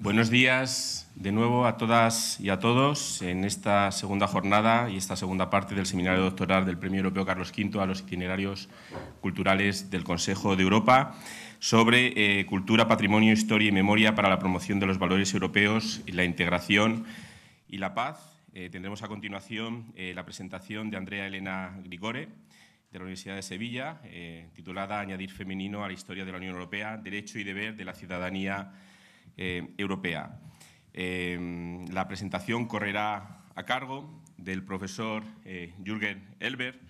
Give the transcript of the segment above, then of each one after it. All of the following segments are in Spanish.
Buenos días de nuevo a todas y a todos en esta segunda jornada y esta segunda parte del seminario doctoral del Premio Europeo Carlos V a los itinerarios culturales del Consejo de Europa sobre eh, cultura, patrimonio, historia y memoria para la promoción de los valores europeos y la integración y la paz. Eh, tendremos a continuación eh, la presentación de Andrea Elena Grigore de la Universidad de Sevilla, titulada Añadir femenino a la historia de la Unión Europea, derecho y deber de la ciudadanía europea eh, europea. Em, la presentación correrá a cargo del profesor eh, Jürgen Elber,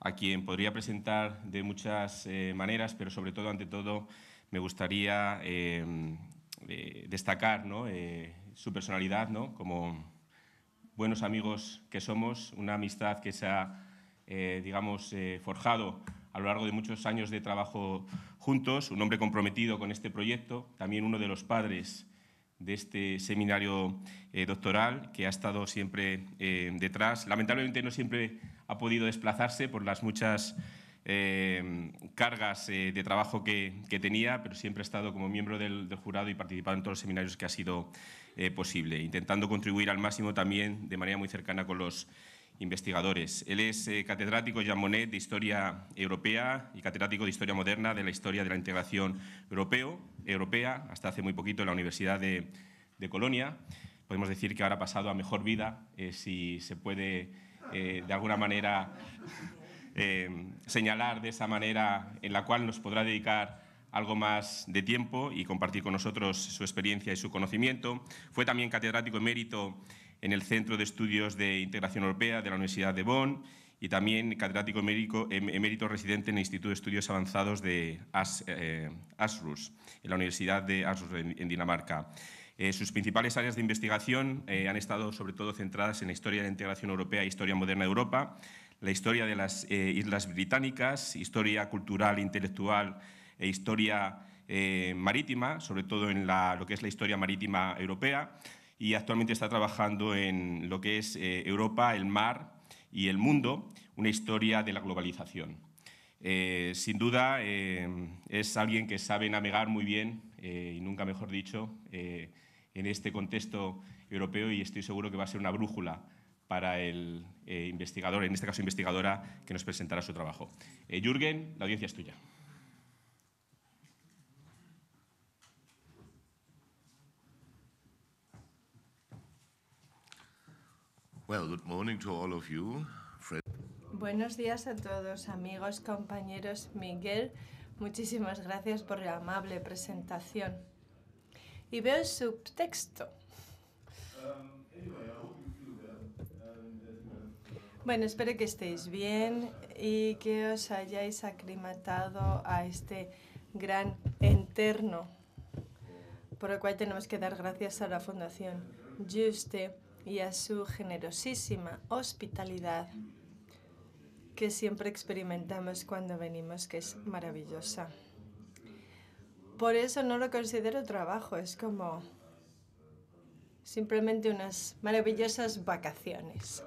a quien podría presentar de muchas eh, maneras, pero sobre todo, ante todo, me gustaría em, destacar ¿no? su personalidad ¿no? como buenos amigos que somos, una amistad que se ha, digamos, forjado a lo largo de muchos años de trabajo juntos, un hombre comprometido con este proyecto, también uno de los padres de este seminario eh, doctoral que ha estado siempre eh, detrás. Lamentablemente no siempre ha podido desplazarse por las muchas eh, cargas de trabajo que, tenía, pero siempre ha estado como miembro del, del, jurado y participado en todos los seminarios que ha sido posible, intentando contribuir al máximo también de manera muy cercana con los investigadores. Él es eh, catedrático Jean Monnet de Historia Europea y catedrático de Historia Moderna de la Historia de la Integración Europeo, Europea, hasta hace muy poquito en la Universidad de, Colonia. Podemos decir que ahora ha pasado a mejor vida, eh, si se puede eh, de alguna manera señalar de esa manera en la cual nos podrá dedicar algo más de tiempo y compartir con nosotros su experiencia y su conocimiento. Fue también catedrático emérito en el Centro de Estudios de Integración Europea de la Universidad de Bonn y también catedrático em, emérito residente en el Instituto de Estudios Avanzados de Asrus, eh, en la Universidad de Asrus en, Dinamarca. Eh, sus principales áreas de investigación eh, han estado sobre todo centradas en la historia de la integración europea e historia moderna de Europa, la historia de las islas británicas, historia cultural, intelectual e historia marítima, sobre todo en lo que es la historia marítima europea, y actualmente está trabajando en lo que es eh, Europa, el mar y el mundo, una historia de la globalización. Eh, sin duda, eh, es alguien que sabe navegar muy bien, y nunca mejor dicho, en este contexto europeo y estoy seguro que va a ser una brújula para el investigador, en este caso investigadora, que nos presentará su trabajo. Jürgen, la audiencia es tuya. Buenos días a todos, amigos, compañeros. Miguel, muchísimas gracias por la amable presentación. Y veo el subtexto. Bueno, espero que estéis bien y que os hayáis aclimatado a este gran interno, por el cual tenemos que dar gracias a la Fundación Juste y a su generosísima hospitalidad que siempre experimentamos cuando venimos, que es maravillosa. Por eso no lo considero trabajo, es como simplemente unas maravillosas vacaciones.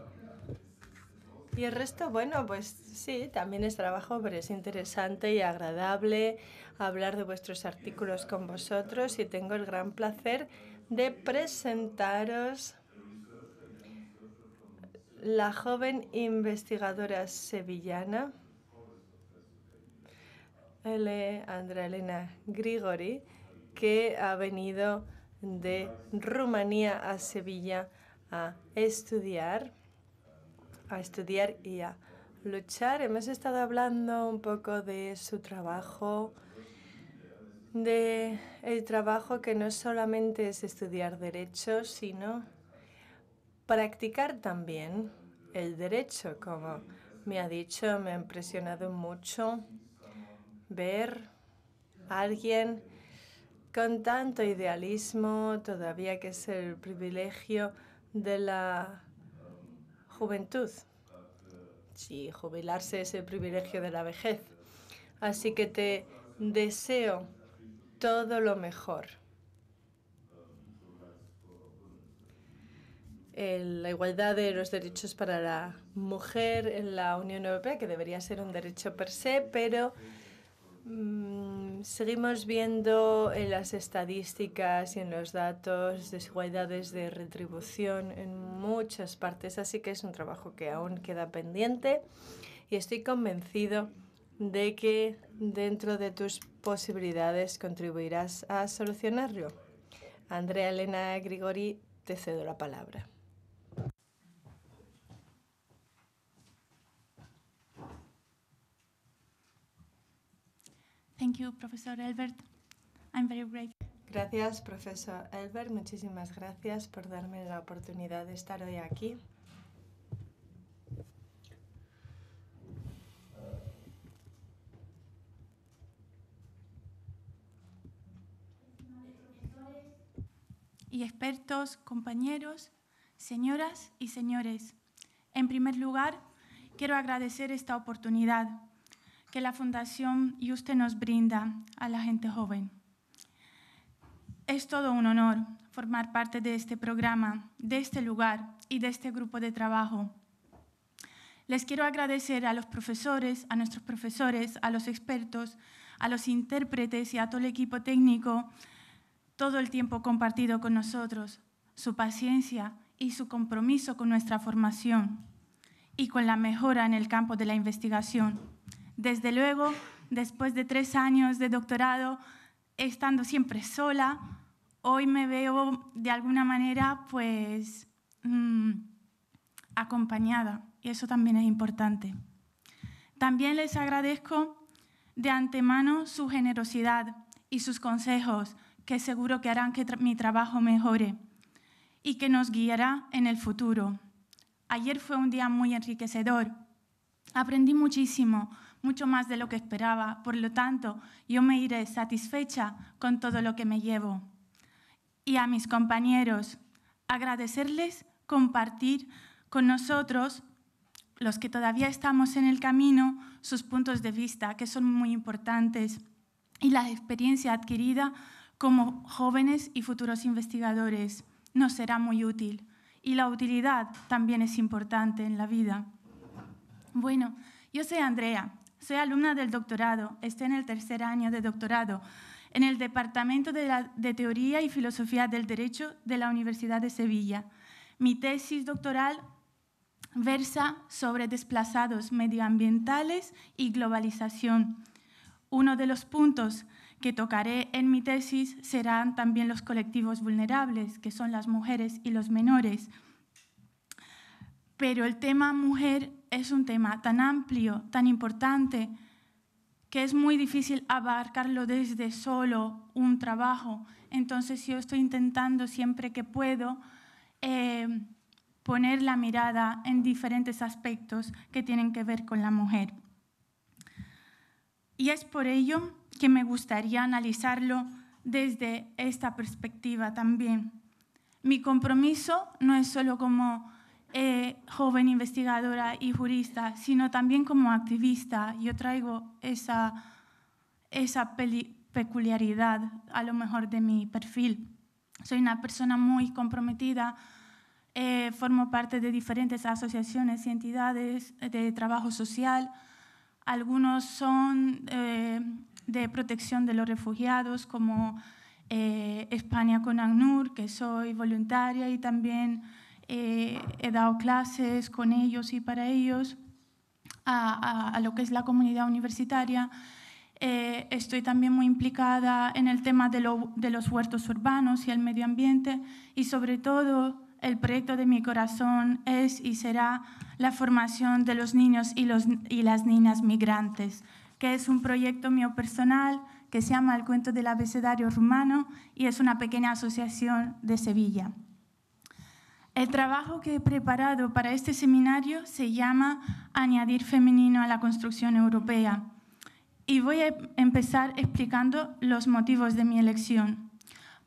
Y el resto, bueno, pues sí, también es trabajo, pero es interesante y agradable hablar de vuestros artículos con vosotros y tengo el gran placer de presentaros la joven investigadora sevillana L. Andra Elena Grigori, que ha venido de Rumanía a Sevilla a estudiar, a estudiar y a luchar. Hemos estado hablando un poco de su trabajo, de el trabajo que no solamente es estudiar derecho, sino practicar también el derecho, como me ha dicho, me ha impresionado mucho ver a alguien con tanto idealismo, todavía que es el privilegio de la juventud. Sí, jubilarse es el privilegio de la vejez. Así que te deseo todo lo mejor. Eh, la igualdad de los derechos para la mujer en la Unión Europea, que debería ser un derecho per se, pero mm, seguimos viendo en las estadísticas y en los datos desigualdades de retribución en muchas partes, así que es un trabajo que aún queda pendiente y estoy convencido de que dentro de tus posibilidades contribuirás a solucionarlo. Andrea Elena Grigori, te cedo la palabra. Thank you, Professor Elbert. I'm very grateful. Gracias, profesor Elbert. Muchísimas gracias por darme la oportunidad de estar hoy aquí. Y expertos, compañeros, señoras y señores, en primer lugar, quiero agradecer esta oportunidad que la Fundación y usted nos brinda a la gente joven. Es todo un honor formar parte de este programa, de este lugar y de este grupo de trabajo. Les quiero agradecer a los profesores, a nuestros profesores, a los expertos, a los intérpretes y a todo el equipo técnico todo el tiempo compartido con nosotros, su paciencia y su compromiso con nuestra formación y con la mejora en el campo de la investigación. Desde luego, después de tres años de doctorado, estando siempre sola, hoy me veo de alguna manera pues mm, acompañada y eso también es importante. También les agradezco de antemano su generosidad y sus consejos que seguro que harán que mi trabajo mejore y que nos guiará en el futuro. Ayer fue un día muy enriquecedor. Aprendí muchísimo mucho más de lo que esperaba. Por lo tanto, yo me iré satisfecha con todo lo que me llevo. Y a mis compañeros, agradecerles compartir con nosotros, los que todavía estamos en el camino, sus puntos de vista, que son muy importantes, y la experiencia adquirida como jóvenes y futuros investigadores nos será muy útil. Y la utilidad también es importante en la vida. Bueno, yo soy Andrea soy alumna del doctorado, estoy en el tercer año de doctorado en el Departamento de, Teoría y Filosofía del Derecho de la Universidad de Sevilla. Mi tesis doctoral versa sobre desplazados medioambientales y globalización. Uno de los puntos que tocaré en mi tesis serán también los colectivos vulnerables, que son las mujeres y los menores. Pero el tema mujer es un tema tan amplio, tan importante, que es muy difícil abarcarlo desde solo un trabajo. Entonces yo estoy intentando siempre que puedo eh, poner la mirada en diferentes aspectos que tienen que ver con la mujer. Y es por ello que me gustaría analizarlo desde esta perspectiva también. Mi compromiso no es solo como eh, joven investigadora y jurista, sino también como activista. Yo traigo esa, esa peculiaridad a lo mejor de mi perfil. Soy una persona muy comprometida, eh, formo parte de diferentes asociaciones y entidades de trabajo social. Algunos son eh, de protección de los refugiados, como España con ACNUR, que soy voluntaria y también he dado clases con ellos y para ellos a, lo que es la comunidad universitaria. Eh, estoy también muy implicada en el tema de, los huertos urbanos y el medio ambiente y sobre todo el proyecto de mi corazón es y será la formación de los niños y, y las niñas migrantes, que es un proyecto mío personal que se llama El cuento del abecedario rumano y es una pequeña asociación de Sevilla. El trabajo que he preparado para este seminario se llama Añadir femenino a la construcción europea y voy a empezar explicando los motivos de mi elección,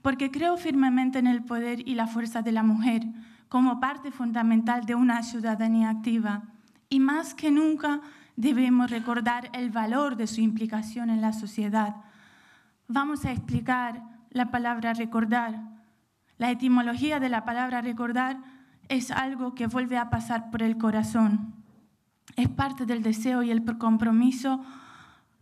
porque creo firmemente en el poder y la fuerza de la mujer como parte fundamental de una ciudadanía activa y más que nunca debemos recordar el valor de su implicación en la sociedad. Vamos a explicar la palabra recordar la etimología de la palabra recordar es algo que vuelve a pasar por el corazón. Es parte del deseo y el compromiso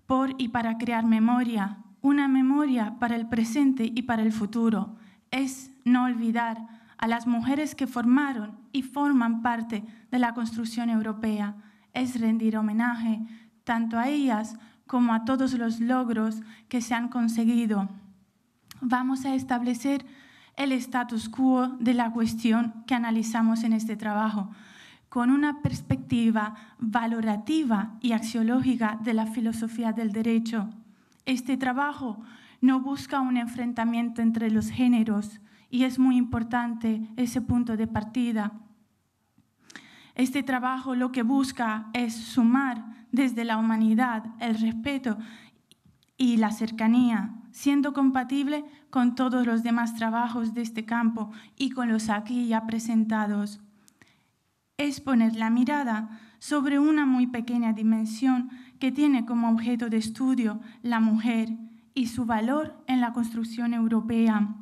por y para crear memoria, una memoria para el presente y para el futuro. Es no olvidar a las mujeres que formaron y forman parte de la construcción europea. Es rendir homenaje tanto a ellas como a todos los logros que se han conseguido. Vamos a establecer el status quo de la cuestión que analizamos en este trabajo, con una perspectiva valorativa y axiológica de la filosofía del derecho. Este trabajo no busca un enfrentamiento entre los géneros y es muy importante ese punto de partida. Este trabajo lo que busca es sumar desde la humanidad el respeto y la cercanía siendo compatible con todos los demás trabajos de este campo y con los aquí ya presentados. Es poner la mirada sobre una muy pequeña dimensión que tiene como objeto de estudio la mujer y su valor en la construcción europea.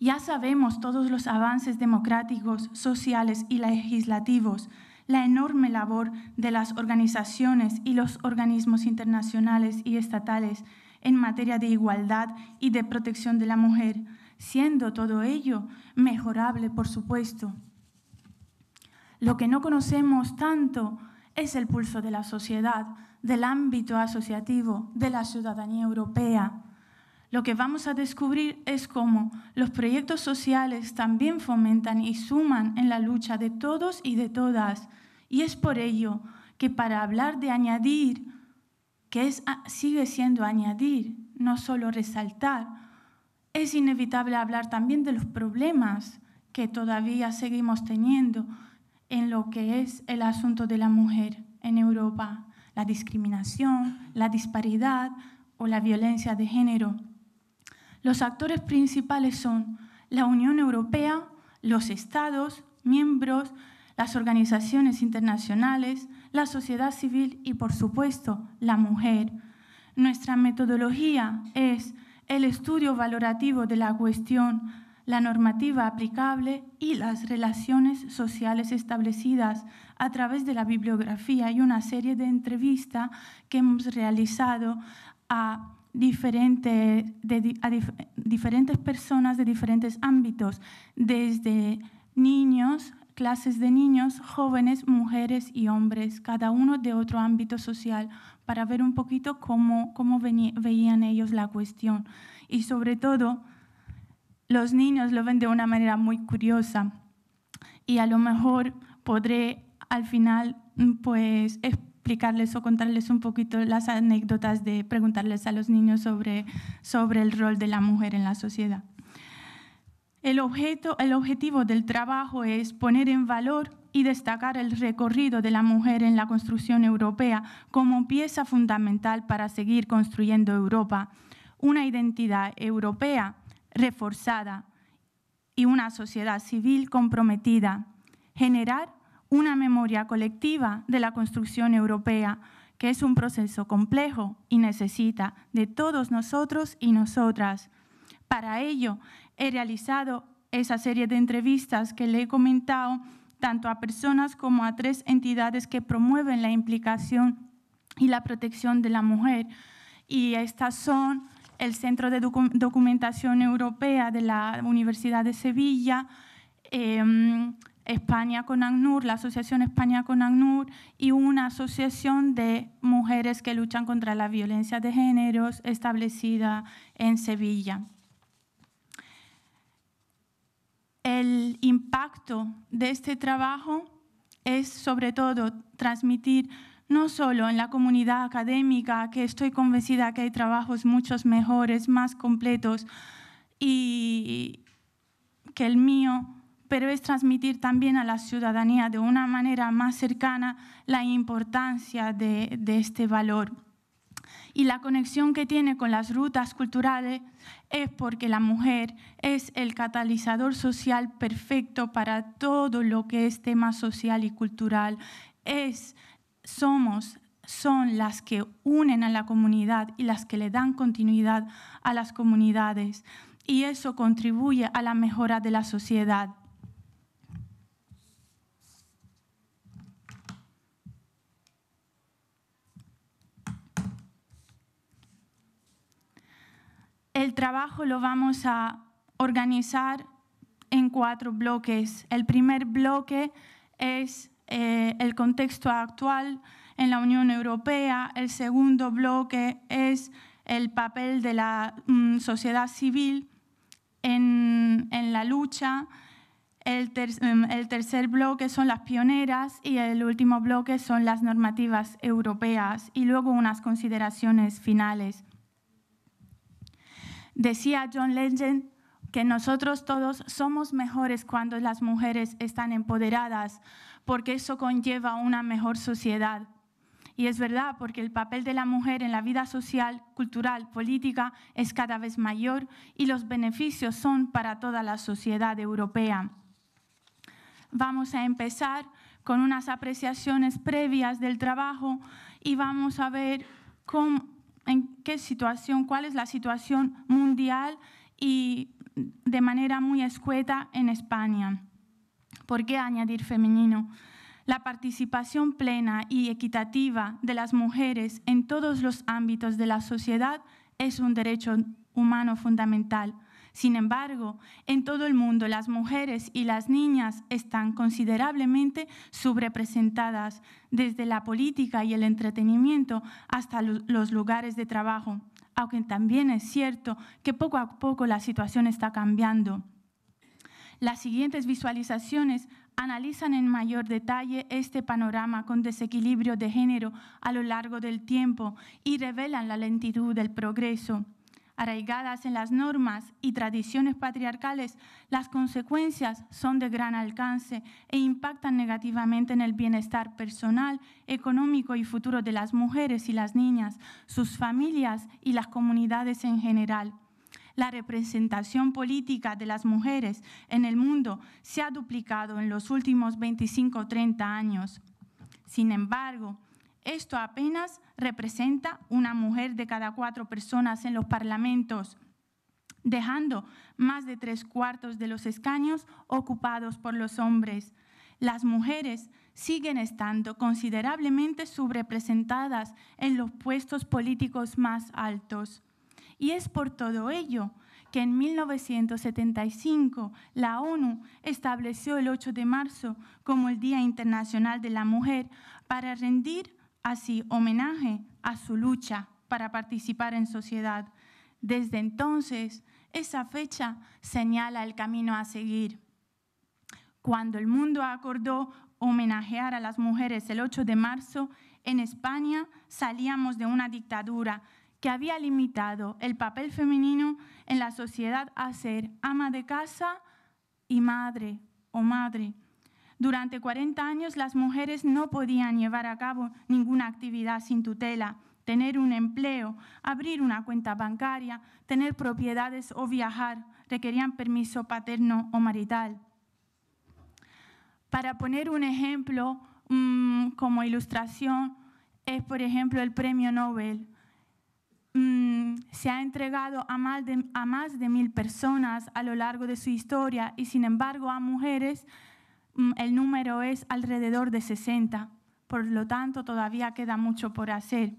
Ya sabemos todos los avances democráticos, sociales y legislativos, la enorme labor de las organizaciones y los organismos internacionales y estatales en materia de igualdad y de protección de la mujer, siendo todo ello mejorable, por supuesto. Lo que no conocemos tanto es el pulso de la sociedad, del ámbito asociativo, de la ciudadanía europea. Lo que vamos a descubrir es cómo los proyectos sociales también fomentan y suman en la lucha de todos y de todas. Y es por ello que para hablar de añadir que sigue siendo añadir, no solo resaltar. Es inevitable hablar también de los problemas que todavía seguimos teniendo en lo que es el asunto de la mujer en Europa, la discriminación, la disparidad o la violencia de género. Los actores principales son la Unión Europea, los Estados, miembros, las organizaciones internacionales, la sociedad civil y, por supuesto, la mujer. Nuestra metodología es el estudio valorativo de la cuestión, la normativa aplicable y las relaciones sociales establecidas a través de la bibliografía y una serie de entrevistas que hemos realizado a diferentes, diferentes personas de diferentes ámbitos, desde niños clases de niños, jóvenes, mujeres y hombres, cada uno de otro ámbito social, para ver un poquito cómo, cómo veían ellos la cuestión. Y sobre todo, los niños lo ven de una manera muy curiosa y a lo mejor podré al final pues explicarles o contarles un poquito las anécdotas de preguntarles a los niños sobre, sobre el rol de la mujer en la sociedad. El, objeto, el objetivo del trabajo es poner en valor y destacar el recorrido de la mujer en la construcción europea como pieza fundamental para seguir construyendo Europa, una identidad europea reforzada y una sociedad civil comprometida, generar una memoria colectiva de la construcción europea, que es un proceso complejo y necesita de todos nosotros y nosotras. Para ello, he realizado esa serie de entrevistas que le he comentado tanto a personas como a tres entidades que promueven la implicación y la protección de la mujer. Y estas son el Centro de Documentación Europea de la Universidad de Sevilla, em, España con ACNUR, la Asociación España con ACNUR y una asociación de mujeres que luchan contra la violencia de géneros establecida en Sevilla el impacto de este trabajo es sobre todo transmitir no solo en la comunidad académica, que estoy convencida que hay trabajos muchos mejores, más completos y que el mío, pero es transmitir también a la ciudadanía de una manera más cercana la importancia de este valor y la conexión que tiene con las rutas culturales es porque la mujer es el catalizador social perfecto para todo lo que es tema social y cultural. Es, somos, son las que unen a la comunidad y las que le dan continuidad a las comunidades y eso contribuye a la mejora de la sociedad. el trabajo lo vamos a organizar en cuatro bloques. El primer bloque es eh, el contexto actual en la Unión Europea. El segundo bloque es el papel de la mm, sociedad civil en, la lucha. Mm, el, tercer bloque son las pioneras y el último bloque son las normativas europeas y luego unas consideraciones finales. Decía John Legend que nosotros todos somos mejores cuando las mujeres están empoderadas, porque eso conlleva una mejor sociedad. Y es verdad, porque el papel de la mujer en la vida social, cultural, política es cada vez mayor y los beneficios son para toda la sociedad europea. Vamos a empezar con unas apreciaciones previas del trabajo y vamos a ver cómo, en qué situación, cuál es la situación mundial y de manera muy escueta en España. ¿Por qué añadir femenino? La participación plena y equitativa de las mujeres en todos los ámbitos de la sociedad es un derecho humano fundamental. Sin embargo, en todo el mundo las mujeres y las niñas están considerablemente subrepresentadas, desde la política y el entretenimiento hasta los lugares de trabajo, aunque también es cierto que poco a poco la situación está cambiando. Las siguientes visualizaciones analizan en mayor detalle este panorama con desequilibrio de género a lo largo del tiempo y revelan la lentitud del progreso arraigadas en las normas y tradiciones patriarcales, las consecuencias son de gran alcance e impactan negativamente en el bienestar personal, económico y futuro de las mujeres y las niñas, sus familias y las comunidades en general. La representación política de las mujeres en el mundo se ha duplicado en los últimos 25 o 30 años. Sin embargo, esto apenas representa una mujer de cada cuatro personas en los parlamentos, dejando más de tres cuartos de los escaños ocupados por los hombres. Las mujeres siguen estando considerablemente subrepresentadas en los puestos políticos más altos. Y es por todo ello que en 1975 la ONU estableció el 8 de marzo como el Día Internacional de la Mujer para rendir así homenaje a su lucha para participar en sociedad. Desde entonces, esa fecha señala el camino a seguir. Cuando el mundo acordó homenajear a las mujeres el 8 de marzo, en España salíamos de una dictadura que había limitado el papel femenino en la sociedad a ser ama de casa y madre o madre. Durante 40 años las mujeres no podían llevar a cabo ninguna actividad sin tutela, tener un empleo, abrir una cuenta bancaria, tener propiedades o viajar, requerían permiso paterno o marital. Para poner un ejemplo mm, como ilustración, es por ejemplo el premio Nobel. Mm, se ha entregado a a más de mil personas a lo largo de su historia y sin embargo a mujeres Mm, el número es alrededor de 60, por lo tanto todavía queda mucho por hacer.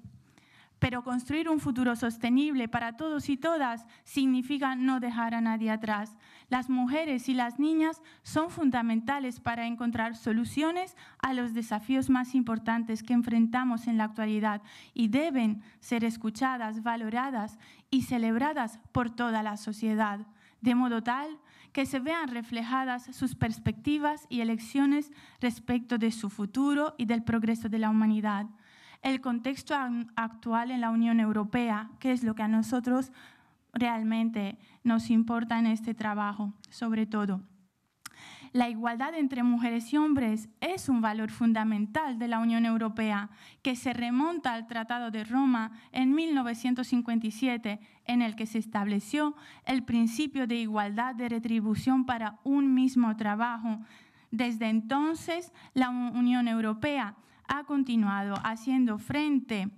Pero construir un futuro sostenible para todos y todas significa no dejar a nadie atrás. Las mujeres y las niñas son fundamentales para encontrar soluciones a los desafíos más importantes que enfrentamos en la actualidad y deben ser escuchadas, valoradas y celebradas por toda la sociedad, de modo tal que se vean reflejadas sus perspectivas y elecciones respecto de su futuro y del progreso de la humanidad. El contexto actual en la Unión Europea, que es lo que a nosotros realmente nos importa en este trabajo, sobre todo la igualdad entre mujeres y hombres es un valor fundamental de la Unión Europea que se remonta al Tratado de Roma en 1957, en el que se estableció el principio de igualdad de retribución para un mismo trabajo. Desde entonces, la Unión Europea ha continuado haciendo frente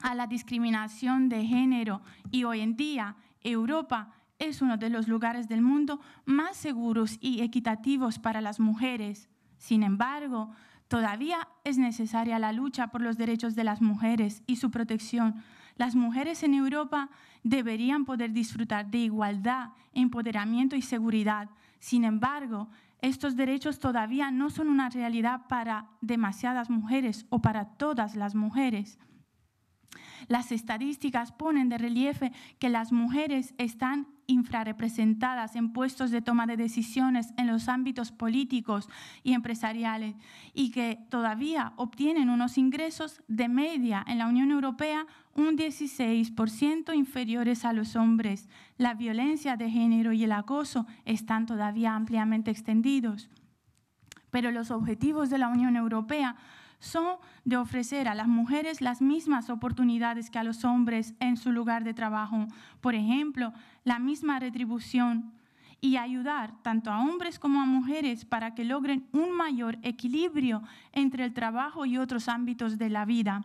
a la discriminación de género y hoy en día Europa es uno de los lugares del mundo más seguros y equitativos para las mujeres. Sin embargo, todavía es necesaria la lucha por los derechos de las mujeres y su protección. Las mujeres en Europa deberían poder disfrutar de igualdad, empoderamiento y seguridad. Sin embargo, estos derechos todavía no son una realidad para demasiadas mujeres o para todas las mujeres. Las estadísticas ponen de relieve que las mujeres están infrarrepresentadas en puestos de toma de decisiones en los ámbitos políticos y empresariales y que todavía obtienen unos ingresos de media en la Unión Europea un 16% inferiores a los hombres. La violencia de género y el acoso están todavía ampliamente extendidos. Pero los objetivos de la Unión Europea son de ofrecer a las mujeres las mismas oportunidades que a los hombres en su lugar de trabajo. Por ejemplo, la misma retribución y ayudar tanto a hombres como a mujeres para que logren un mayor equilibrio entre el trabajo y otros ámbitos de la vida.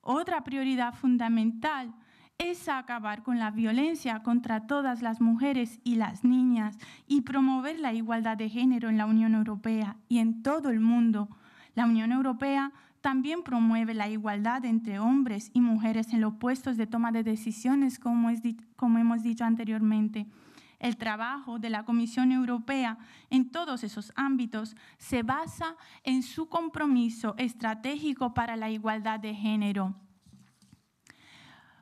Otra prioridad fundamental es acabar con la violencia contra todas las mujeres y las niñas y promover la igualdad de género en la Unión Europea y en todo el mundo. La Unión Europea también promueve la igualdad entre hombres y mujeres en los puestos de toma de decisiones, como, hemos dicho anteriormente. El trabajo de la Comisión Europea en todos esos ámbitos se basa en su compromiso estratégico para la igualdad de género.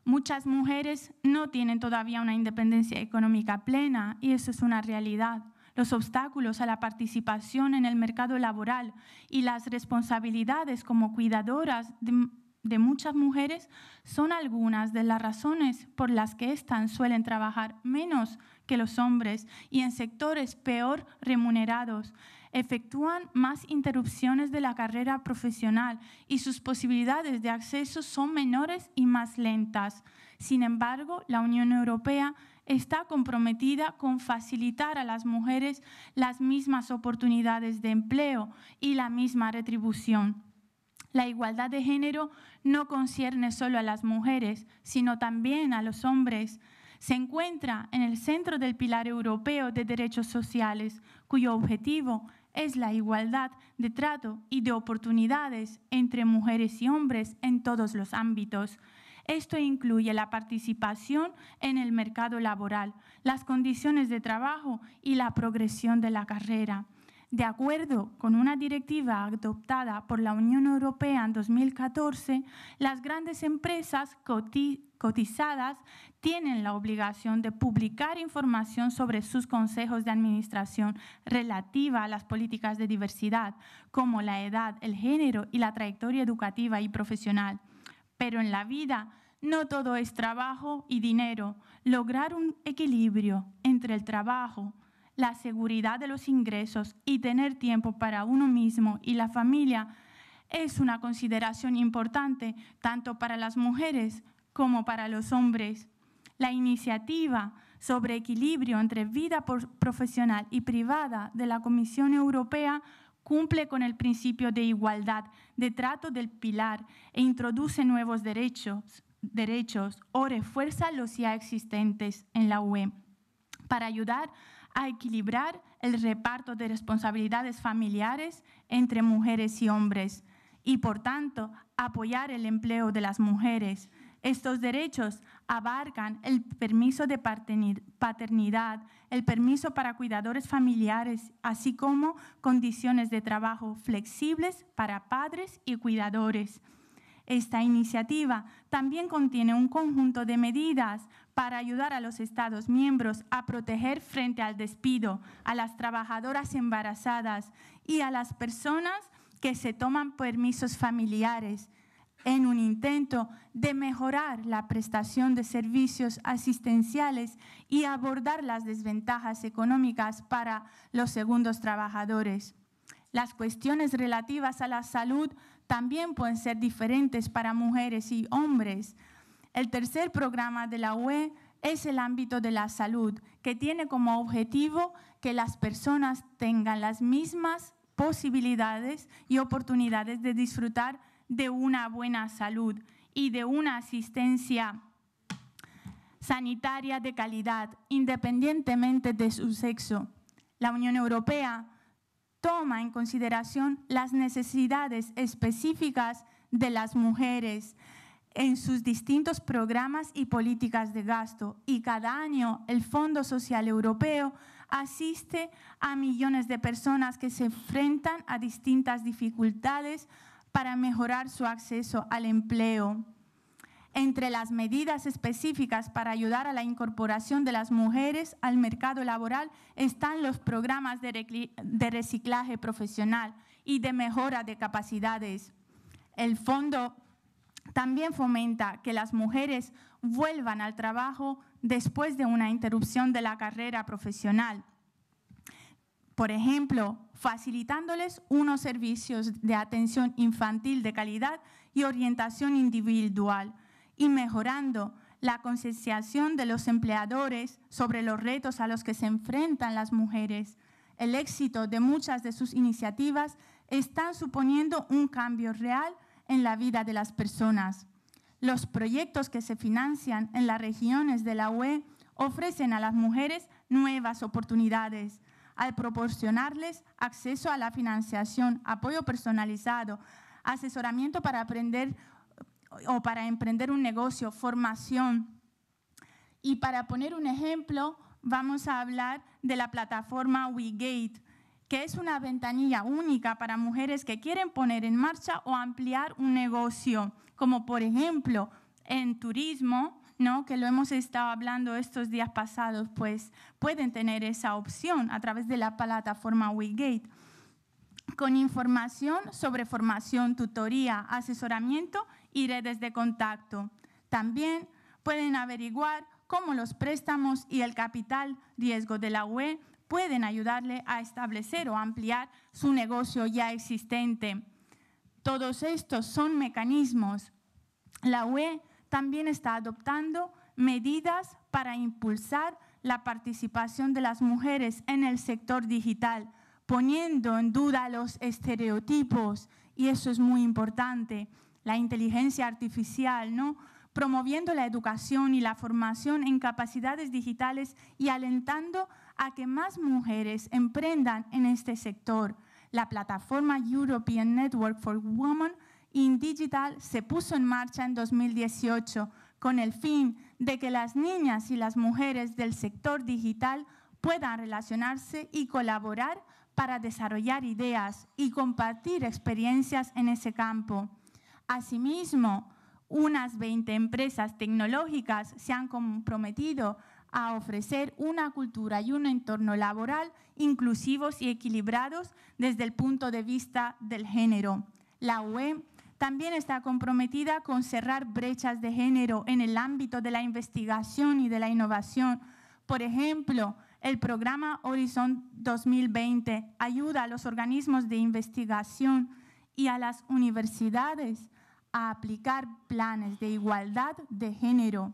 Muchas mujeres no tienen todavía una independencia económica plena y eso es una realidad los obstáculos a la participación en el mercado laboral y las responsabilidades como cuidadoras de, muchas mujeres son algunas de las razones por las que están suelen trabajar menos que los hombres y en sectores peor remunerados. Efectúan más interrupciones de la carrera profesional y sus posibilidades de acceso son menores y más lentas. Sin embargo, la Unión Europea está comprometida con facilitar a las mujeres las mismas oportunidades de empleo y la misma retribución. La igualdad de género no concierne solo a las mujeres, sino también a los hombres. Se encuentra en el centro del pilar europeo de derechos sociales, cuyo objetivo es la igualdad de trato y de oportunidades entre mujeres y hombres en todos los ámbitos. Esto incluye la participación en el mercado laboral, las condiciones de trabajo y la progresión de la carrera. De acuerdo con una directiva adoptada por la Unión Europea en 2014, las grandes empresas cotizadas tienen la obligación de publicar información sobre sus consejos de administración relativa a las políticas de diversidad, como la edad, el género y la trayectoria educativa y profesional. Pero en la vida no todo es trabajo y dinero. Lograr un equilibrio entre el trabajo, la seguridad de los ingresos y tener tiempo para uno mismo y la familia es una consideración importante tanto para las mujeres como para los hombres. La iniciativa sobre equilibrio entre vida profesional y privada de la Comisión Europea cumple con el principio de igualdad de trato del pilar e introduce nuevos derechos derechos o refuerza los ya existentes en la UE para ayudar a equilibrar el reparto de responsabilidades familiares entre mujeres y hombres y, por tanto, apoyar el empleo de las mujeres. Estos derechos abarcan el permiso de paternidad, el permiso para cuidadores familiares, así como condiciones de trabajo flexibles para padres y cuidadores. Esta iniciativa también contiene un conjunto de medidas para ayudar a los Estados miembros a proteger frente al despido a las trabajadoras embarazadas y a las personas que se toman permisos familiares en un intento de mejorar la prestación de servicios asistenciales y abordar las desventajas económicas para los segundos trabajadores. Las cuestiones relativas a la salud también pueden ser diferentes para mujeres y hombres. El tercer programa de la UE es el ámbito de la salud, que tiene como objetivo que las personas tengan las mismas posibilidades y oportunidades de disfrutar de una buena salud y de una asistencia sanitaria de calidad, independientemente de su sexo. La Unión Europea toma en consideración las necesidades específicas de las mujeres en sus distintos programas y políticas de gasto y cada año el Fondo Social Europeo asiste a millones de personas que se enfrentan a distintas dificultades para mejorar su acceso al empleo entre las medidas específicas para ayudar a la incorporación de las mujeres al mercado laboral están los programas de reciclaje profesional y de mejora de capacidades. El fondo también fomenta que las mujeres vuelvan al trabajo después de una interrupción de la carrera profesional. Por ejemplo, facilitándoles unos servicios de atención infantil de calidad y orientación individual y mejorando la concienciación de los empleadores sobre los retos a los que se enfrentan las mujeres. El éxito de muchas de sus iniciativas están suponiendo un cambio real en la vida de las personas. Los proyectos que se financian en las regiones de la UE ofrecen a las mujeres nuevas oportunidades al proporcionarles acceso a la financiación, apoyo personalizado, asesoramiento para aprender o para emprender un negocio, formación. Y para poner un ejemplo, vamos a hablar de la plataforma WeGate, que es una ventanilla única para mujeres que quieren poner en marcha o ampliar un negocio, como por ejemplo en turismo, ¿no? que lo hemos estado hablando estos días pasados, pues pueden tener esa opción a través de la plataforma WeGate con información sobre formación, tutoría, asesoramiento y redes de contacto. También pueden averiguar cómo los préstamos y el capital riesgo de la UE pueden ayudarle a establecer o ampliar su negocio ya existente. Todos estos son mecanismos. La UE también está adoptando medidas para impulsar la participación de las mujeres en el sector digital, poniendo en duda los estereotipos, y eso es muy importante la inteligencia artificial, ¿no? promoviendo la educación y la formación en capacidades digitales y alentando a que más mujeres emprendan en este sector. La plataforma European Network for Women in Digital se puso en marcha en 2018 con el fin de que las niñas y las mujeres del sector digital puedan relacionarse y colaborar para desarrollar ideas y compartir experiencias en ese campo. Asimismo, unas 20 empresas tecnológicas se han comprometido a ofrecer una cultura y un entorno laboral inclusivos y equilibrados desde el punto de vista del género. La UE también está comprometida con cerrar brechas de género en el ámbito de la investigación y de la innovación. Por ejemplo, el programa Horizon 2020 ayuda a los organismos de investigación y a las universidades a aplicar planes de igualdad de género.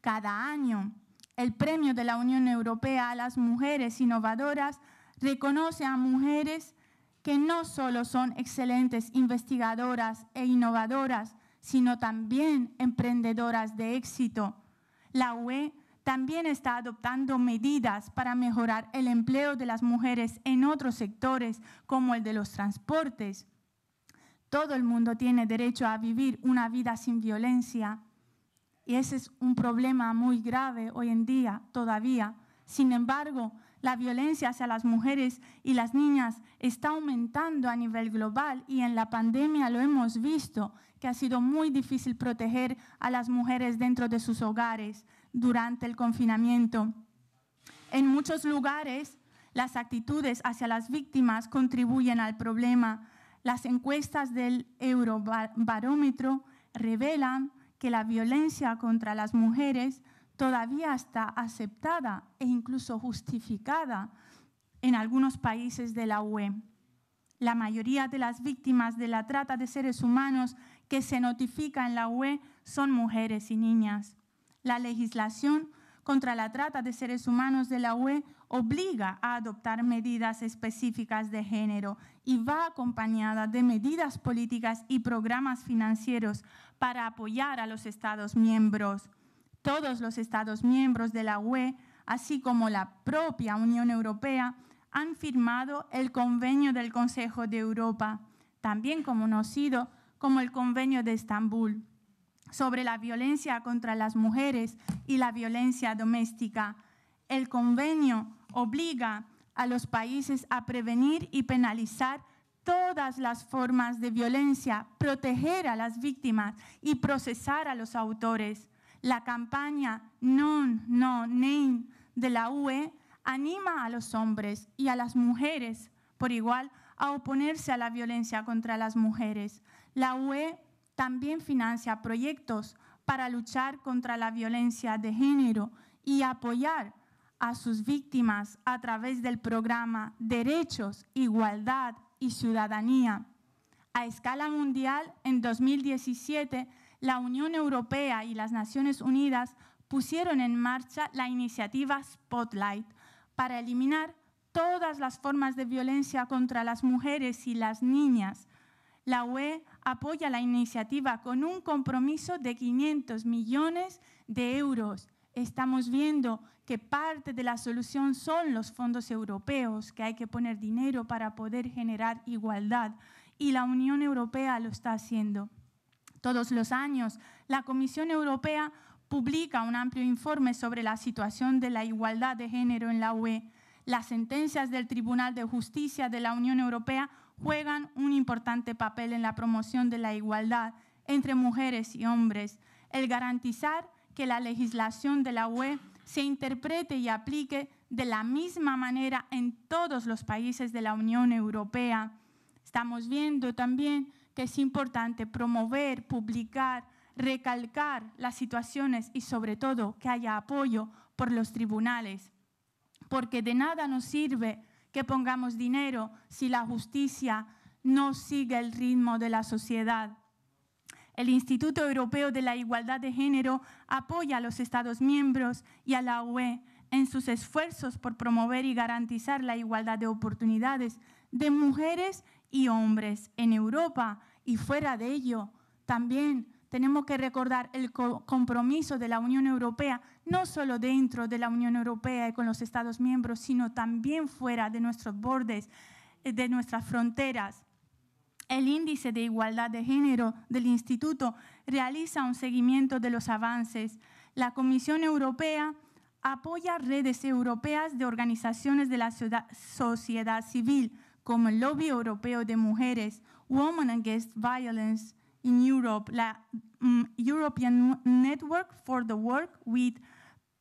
Cada año, el Premio de la Unión Europea a las Mujeres Innovadoras reconoce a mujeres que no solo son excelentes investigadoras e innovadoras, sino también emprendedoras de éxito. La UE también está adoptando medidas para mejorar el empleo de las mujeres en otros sectores, como el de los transportes. Todo el mundo tiene derecho a vivir una vida sin violencia y ese es un problema muy grave hoy en día todavía. Sin embargo, la violencia hacia las mujeres y las niñas está aumentando a nivel global y en la pandemia lo hemos visto, que ha sido muy difícil proteger a las mujeres dentro de sus hogares durante el confinamiento. En muchos lugares, las actitudes hacia las víctimas contribuyen al problema las encuestas del Eurobarómetro revelan que la violencia contra las mujeres todavía está aceptada e incluso justificada en algunos países de la UE. La mayoría de las víctimas de la trata de seres humanos que se notifica en la UE son mujeres y niñas. La legislación contra la trata de seres humanos de la UE obliga a adoptar medidas específicas de género y va acompañada de medidas políticas y programas financieros para apoyar a los Estados miembros. Todos los Estados miembros de la UE, así como la propia Unión Europea, han firmado el Convenio del Consejo de Europa, también conocido como el Convenio de Estambul sobre la violencia contra las mujeres y la violencia doméstica. El convenio obliga a los países a prevenir y penalizar todas las formas de violencia, proteger a las víctimas y procesar a los autores. La campaña Non, No, Nein de la UE anima a los hombres y a las mujeres por igual a oponerse a la violencia contra las mujeres. La UE también financia proyectos para luchar contra la violencia de género y apoyar a sus víctimas a través del programa Derechos, Igualdad y Ciudadanía. A escala mundial, en 2017, la Unión Europea y las Naciones Unidas pusieron en marcha la iniciativa Spotlight para eliminar todas las formas de violencia contra las mujeres y las niñas la UE apoya la iniciativa con un compromiso de 500 millones de euros. Estamos viendo que parte de la solución son los fondos europeos, que hay que poner dinero para poder generar igualdad, y la Unión Europea lo está haciendo. Todos los años, la Comisión Europea publica un amplio informe sobre la situación de la igualdad de género en la UE. Las sentencias del Tribunal de Justicia de la Unión Europea juegan un importante papel en la promoción de la igualdad entre mujeres y hombres, el garantizar que la legislación de la UE se interprete y aplique de la misma manera en todos los países de la Unión Europea. Estamos viendo también que es importante promover, publicar, recalcar las situaciones y sobre todo que haya apoyo por los tribunales, porque de nada nos sirve que pongamos dinero si la justicia no sigue el ritmo de la sociedad. El Instituto Europeo de la Igualdad de Género apoya a los Estados miembros y a la UE en sus esfuerzos por promover y garantizar la igualdad de oportunidades de mujeres y hombres en Europa y fuera de ello, también tenemos que recordar el compromiso de la Unión Europea, no solo dentro de la Unión Europea y con los Estados miembros, sino también fuera de nuestros bordes, eh, de nuestras fronteras. El índice de igualdad de género del Instituto realiza un seguimiento de los avances. La Comisión Europea apoya redes europeas de organizaciones de la sociedad civil, como el Lobby Europeo de Mujeres, Women Against Violence, in la mm, European Network for the Work with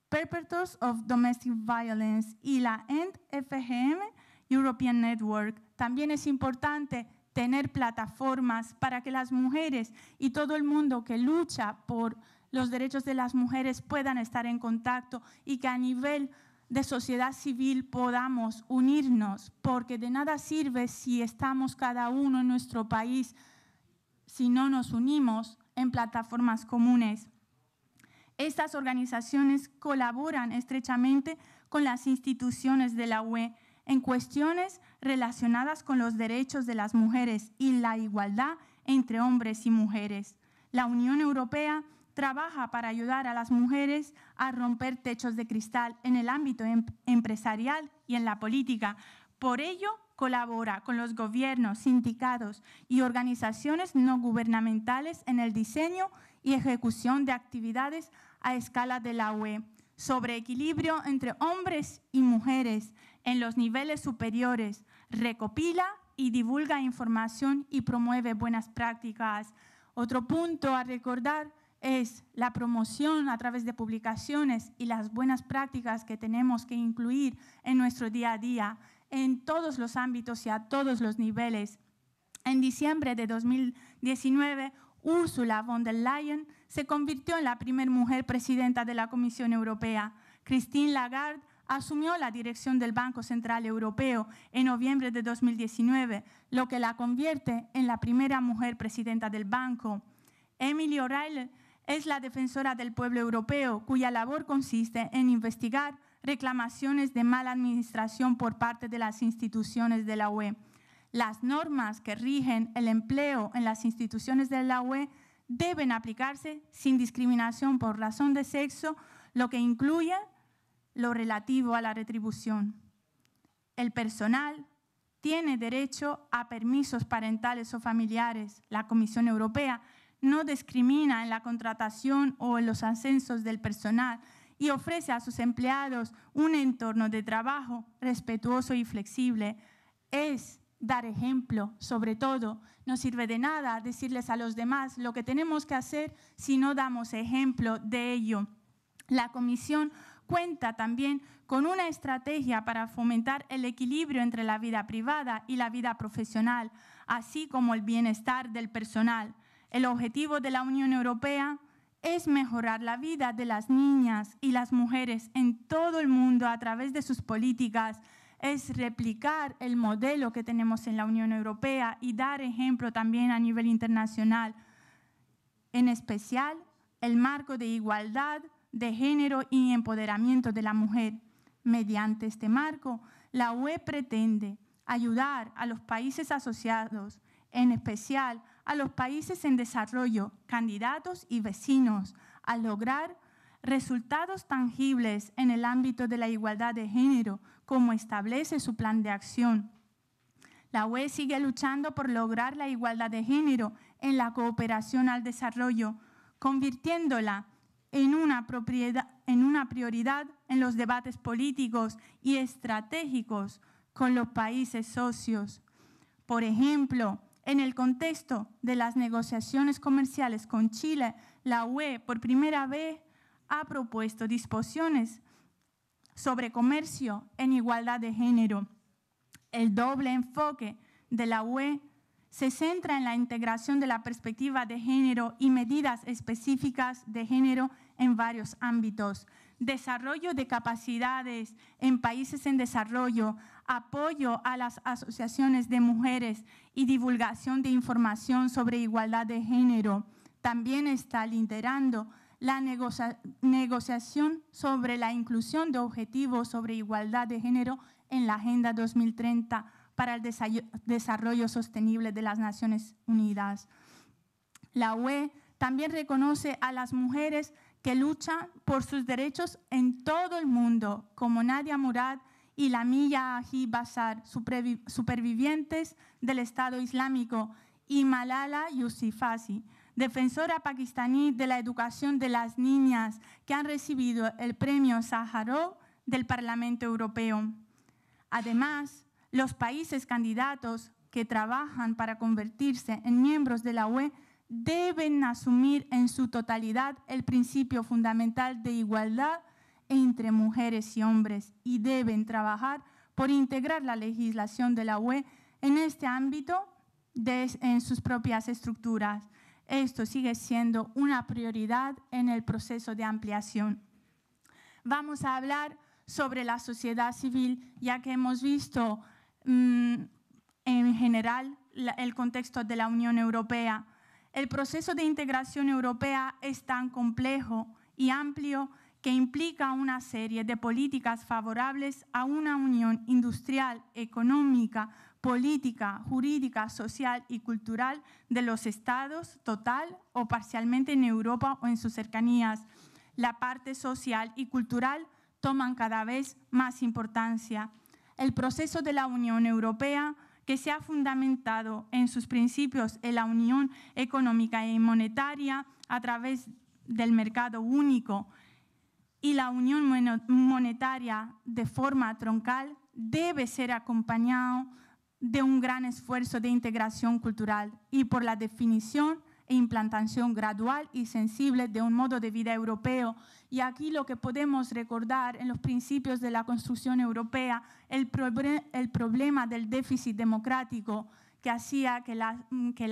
Perpetrators of Domestic Violence y la END-FGM European Network. También es importante tener plataformas para que las mujeres y todo el mundo que lucha por los derechos de las mujeres puedan estar en contacto y que a nivel de sociedad civil podamos unirnos, porque de nada sirve si estamos cada uno en nuestro país si no nos unimos en plataformas comunes. Estas organizaciones colaboran estrechamente con las instituciones de la UE en cuestiones relacionadas con los derechos de las mujeres y la igualdad entre hombres y mujeres. La Unión Europea trabaja para ayudar a las mujeres a romper techos de cristal en el ámbito em-, empresarial y en la política. Por ello, colabora con los gobiernos, sindicados y organizaciones no gubernamentales en el diseño y ejecución de actividades a escala de la UE sobre equilibrio entre hombres y mujeres en los niveles superiores, recopila y divulga información y promueve buenas prácticas. Otro punto a recordar es la promoción a través de publicaciones y las buenas prácticas que tenemos que incluir en nuestro día a día en todos los ámbitos y a todos los niveles. En diciembre de 2019, Ursula von der Leyen se convirtió en la primera mujer presidenta de la Comisión Europea. Christine Lagarde asumió la dirección del Banco Central Europeo en noviembre de 2019, lo que la convierte en la primera mujer presidenta del banco. Emily O'Reilly es la defensora del pueblo europeo, cuya labor consiste en investigar reclamaciones de mala administración por parte de las instituciones de la UE. Las normas que rigen el empleo en las instituciones de la UE deben aplicarse sin discriminación por razón de sexo, lo que incluye lo relativo a la retribución. El personal tiene derecho a permisos parentales o familiares. La Comisión Europea no discrimina en la contratación o en los ascensos del personal, y ofrece a sus empleados un entorno de trabajo respetuoso y flexible. Es dar ejemplo, sobre todo. No sirve de nada decirles a los demás lo que tenemos que hacer si no damos ejemplo de ello. La comisión cuenta también con una estrategia para fomentar el equilibrio entre la vida privada y la vida profesional, así como el bienestar del personal. El objetivo de la Unión Europea es mejorar la vida de las niñas y las mujeres en todo el mundo a través de sus políticas, es replicar el modelo que tenemos en la Unión Europea y dar ejemplo también a nivel internacional, en especial el marco de igualdad de género y empoderamiento de la mujer. Mediante este marco, la UE pretende ayudar a los países asociados, en especial a los países en desarrollo, candidatos y vecinos, a lograr resultados tangibles en el ámbito de la igualdad de género, como establece su plan de acción. La UE sigue luchando por lograr la igualdad de género en la cooperación al desarrollo, convirtiéndola en una, en una prioridad en los debates políticos y estratégicos con los países socios. Por ejemplo, en el contexto de las negociaciones comerciales con Chile, la UE por primera vez ha propuesto disposiciones sobre comercio en igualdad de género. El doble enfoque de la UE se centra en la integración de la perspectiva de género y medidas específicas de género en varios ámbitos desarrollo de capacidades en países en desarrollo, apoyo a las asociaciones de mujeres y divulgación de información sobre igualdad de género. También está liderando la negociación sobre la inclusión de objetivos sobre igualdad de género en la Agenda 2030 para el desarrollo sostenible de las Naciones Unidas. La UE también reconoce a las mujeres que luchan por sus derechos en todo el mundo, como Nadia Murad y la Milla Aji supervivientes del Estado Islámico, y Malala Yousafzai, defensora pakistaní de la educación de las niñas, que han recibido el premio Sájarov del Parlamento Europeo. Además, los países candidatos que trabajan para convertirse en miembros de la UE deben asumir en su totalidad el principio fundamental de igualdad entre mujeres y hombres y deben trabajar por integrar la legislación de la UE en este ámbito en sus propias estructuras. Esto sigue siendo una prioridad en el proceso de ampliación. Vamos a hablar sobre la sociedad civil, ya que hemos visto mm, en general el contexto de la Unión Europea el proceso de integración europea es tan complejo y amplio que implica una serie de políticas favorables a una unión industrial, económica, política, jurídica, social y cultural de los estados total o parcialmente en Europa o en sus cercanías. La parte social y cultural toman cada vez más importancia. El proceso de la Unión Europea que se ha fundamentado en sus principios en la unión económica y monetaria a través del mercado único y la unión monetaria de forma troncal, debe ser acompañado de un gran esfuerzo de integración cultural y por la definición e implantación gradual y sensible de un modo de vida europeo y aquí lo que podemos recordar en los principios de la construcción europea, el, problema del déficit democrático que hacía que la,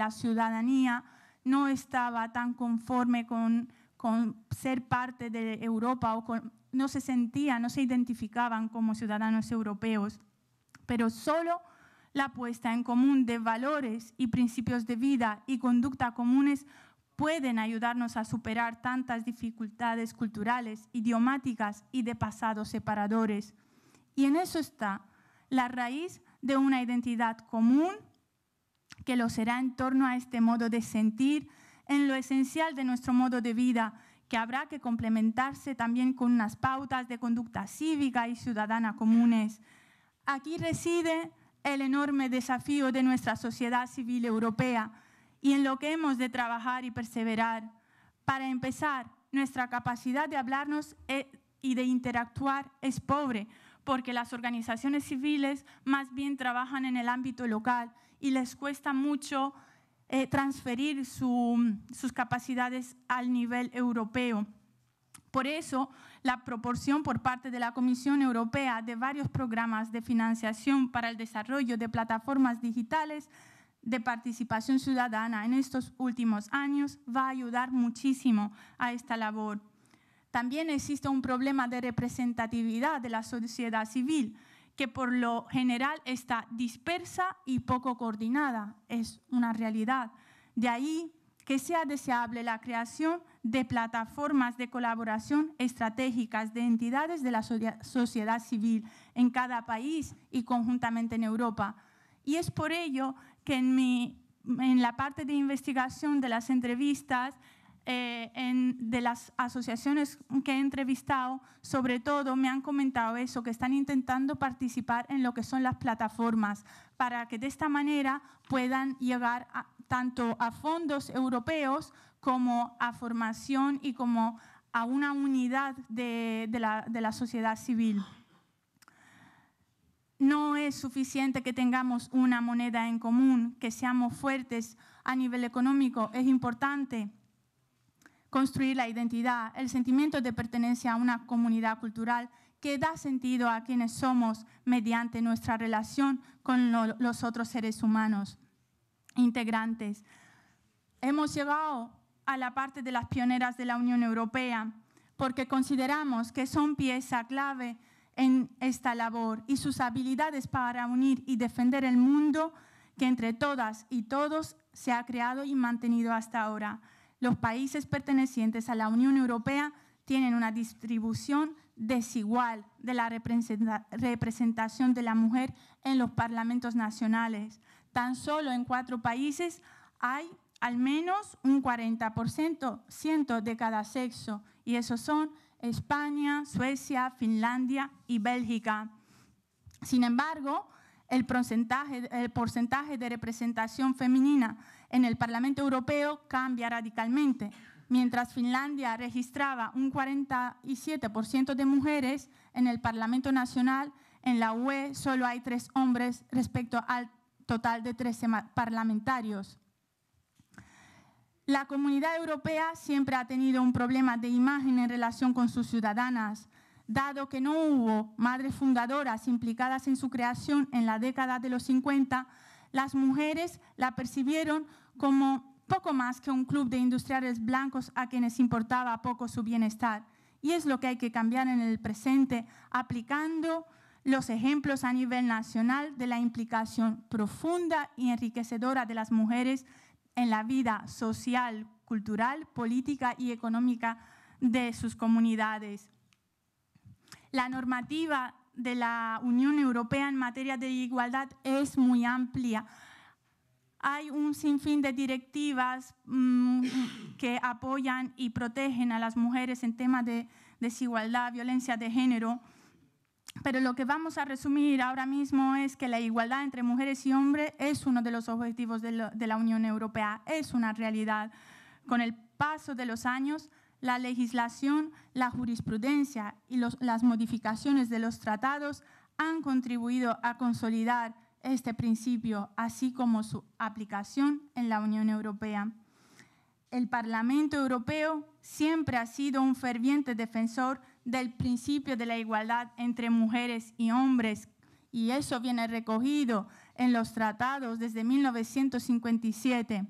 ciudadanía no estaba tan conforme con, ser parte de Europa o no se sentía, no se identificaban como ciudadanos europeos, pero solo la puesta en común de valores y principios de vida y conducta comunes pueden ayudarnos a superar tantas dificultades culturales, idiomáticas y de pasados separadores. Y en eso está la raíz de una identidad común que lo será en torno a este modo de sentir, en lo esencial de nuestro modo de vida, que habrá que complementarse también con unas pautas de conducta cívica y ciudadana comunes. Aquí reside el enorme desafío de nuestra sociedad civil europea, y en lo que hemos de trabajar y perseverar. Para empezar, nuestra capacidad de hablarnos eh, y de interactuar es pobre, porque las organizaciones civiles más bien trabajan en el ámbito local y les cuesta mucho eh, transferir sus capacidades al nivel europeo. Por eso, la proporción por parte de la Comisión Europea de varios programas de financiación para el desarrollo de plataformas digitales de participación ciudadana en estos últimos años va a ayudar muchísimo a esta labor. También existe un problema de representatividad de la sociedad civil, que por lo general está dispersa y poco coordinada. Es una realidad. De ahí que sea deseable la creación de plataformas de colaboración estratégicas de entidades de la sociedad civil en cada país y conjuntamente en Europa. Y es por ello que en, mi, en la parte de investigación de las entrevistas, eh, de las asociaciones que he entrevistado, sobre todo me han comentado eso, que están intentando participar en lo que son las plataformas, para que de esta manera puedan llegar tanto a fondos europeos como a formación y como a una unidad de, de, la, de la sociedad civil. No es suficiente que tengamos una moneda en común, que seamos fuertes a nivel económico. Es importante construir la identidad, el sentimiento de pertenencia a una comunidad cultural que da sentido a quienes somos mediante nuestra relación con los otros seres humanos integrantes. Hemos llegado a la parte de las pioneras de la Unión Europea porque consideramos que son pieza clave en esta labor y sus habilidades para unir y defender el mundo que entre todas y todos se ha creado y mantenido hasta ahora. Los países pertenecientes a la Unión Europea tienen una distribución desigual de la representación de la mujer en los parlamentos nacionales. Tan solo en cuatro países hay al menos un 40% ciento de cada sexo y esos son España, Suecia, Finlandia y Bélgica. Sin embargo, el porcentaje, de representación femenina en el Parlamento Europeo cambia radicalmente. Mientras Finlandia registraba un 47% de mujeres en el Parlamento Nacional, en la UE solo hay tres hombres respecto al total de 13 parlamentarios. La comunidad europea siempre ha tenido un problema de imagen en relación con sus ciudadanas, dado que no hubo madres fundadoras implicadas en su creación en la década de los 50, las mujeres la percibieron como poco más que un club de industriales blancos a quienes importaba poco su bienestar. Y es lo que hay que cambiar en el presente, aplicando los ejemplos a nivel nacional de la implicación profunda y enriquecedora de las mujeres en la vida social, cultural, política y económica de sus comunidades. La normativa de la Unión Europea en materia de igualdad es muy amplia. Hay un sinfín de directivas mm, que apoyan y protegen a las mujeres en temas de desigualdad, violencia de género, pero lo que vamos a resumir ahora mismo es que la igualdad entre mujeres y hombres es uno de los objetivos de, la Unión Europea, es una realidad. Con el paso de los años, la legislación, la jurisprudencia y las modificaciones de los tratados han contribuido a consolidar este principio, así como su aplicación en la Unión Europea. El Parlamento Europeo siempre ha sido un ferviente defensor del principio de la igualdad entre mujeres y hombres, y eso viene recogido en los tratados desde 1957.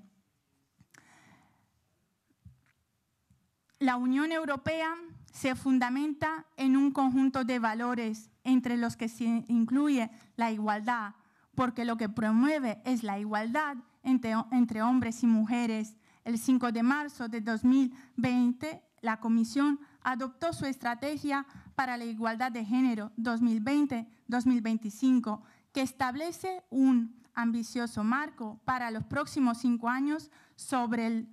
La Unión Europea se fundamenta en un conjunto de valores entre los que se incluye la igualdad, porque lo que promueve es la igualdad entre, hombres y mujeres. El 5 de marzo de 2020, la Comisión adoptó su estrategia para la igualdad de género 2020-2025, que establece un ambicioso marco para los próximos cinco años sobre el,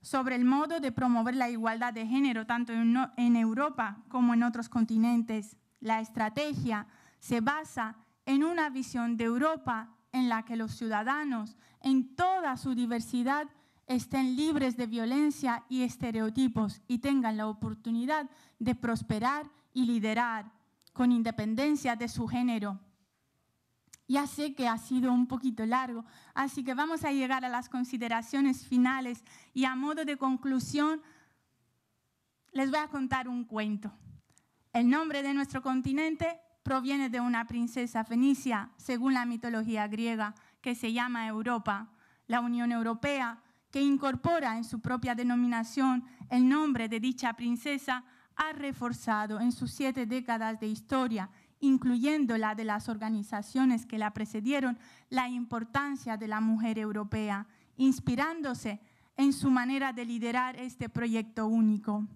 sobre el modo de promover la igualdad de género tanto en, en Europa como en otros continentes. La estrategia se basa en una visión de Europa en la que los ciudadanos, en toda su diversidad, estén libres de violencia y estereotipos y tengan la oportunidad de prosperar y liderar con independencia de su género. Ya sé que ha sido un poquito largo, así que vamos a llegar a las consideraciones finales y a modo de conclusión les voy a contar un cuento. El nombre de nuestro continente proviene de una princesa fenicia, según la mitología griega, que se llama Europa. La Unión Europea que incorpora en su propia denominación el nombre de dicha princesa, ha reforzado en sus siete décadas de historia, incluyendo la de las organizaciones que la precedieron, la importancia de la mujer europea, inspirándose en su manera de liderar este proyecto único.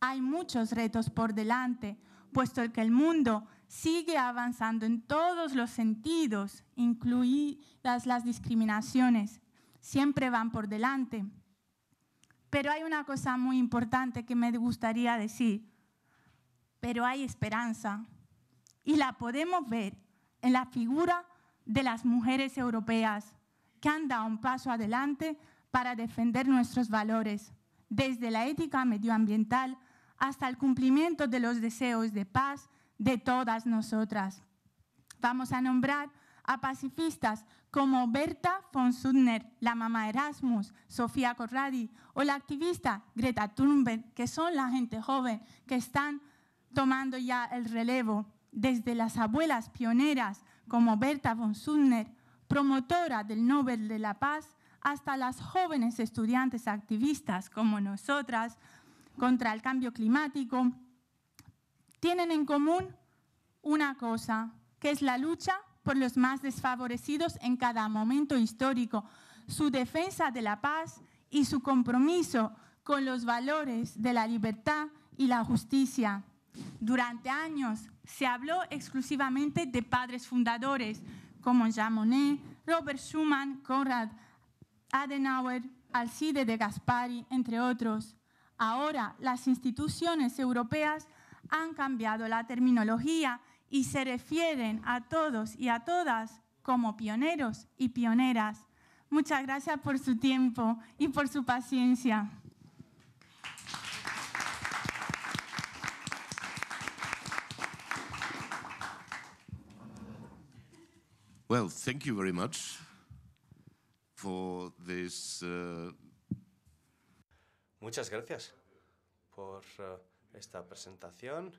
Hay muchos retos por delante, puesto que el mundo sigue avanzando en todos los sentidos, incluidas las discriminaciones, siempre van por delante. Pero hay una cosa muy importante que me gustaría decir, pero hay esperanza y la podemos ver en la figura de las mujeres europeas que han dado un paso adelante para defender nuestros valores, desde la ética medioambiental hasta el cumplimiento de los deseos de paz de todas nosotras. Vamos a nombrar a pacifistas como Berta von Suttner, la mamá Erasmus, Sofía Corradi o la activista Greta Thunberg, que son la gente joven que están tomando ya el relevo desde las abuelas pioneras como Berta von Suttner, promotora del Nobel de la Paz, hasta las jóvenes estudiantes activistas como nosotras contra el cambio climático, tienen en común una cosa, que es la lucha por los más desfavorecidos en cada momento histórico, su defensa de la paz y su compromiso con los valores de la libertad y la justicia. Durante años se habló exclusivamente de padres fundadores como Jean Monnet, Robert Schuman, Konrad Adenauer, Alcide de Gaspari, entre otros. Ahora las instituciones europeas han cambiado la terminología y se refieren a todos y a todas como pioneros y pioneras. Muchas gracias por su tiempo y por su paciencia. Well, much uh, Muchas gracias por uh, esta presentación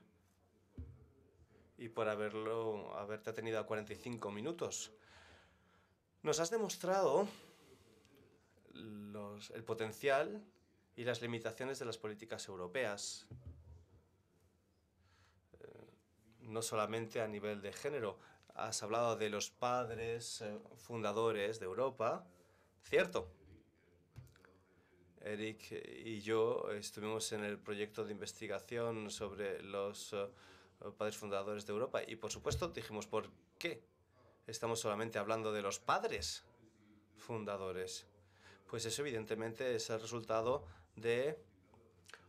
y por haberlo, haberte tenido a 45 minutos. Nos has demostrado el potencial y las limitaciones de las políticas europeas, eh, no solamente a nivel de género. Has hablado de los padres eh, fundadores de Europa, cierto. Eric y yo estuvimos en el proyecto de investigación sobre los... Eh, eh, padres fundadores de Europa. Y por supuesto dijimos, ¿por qué estamos solamente hablando de los padres fundadores? Pues eso evidentemente es el resultado de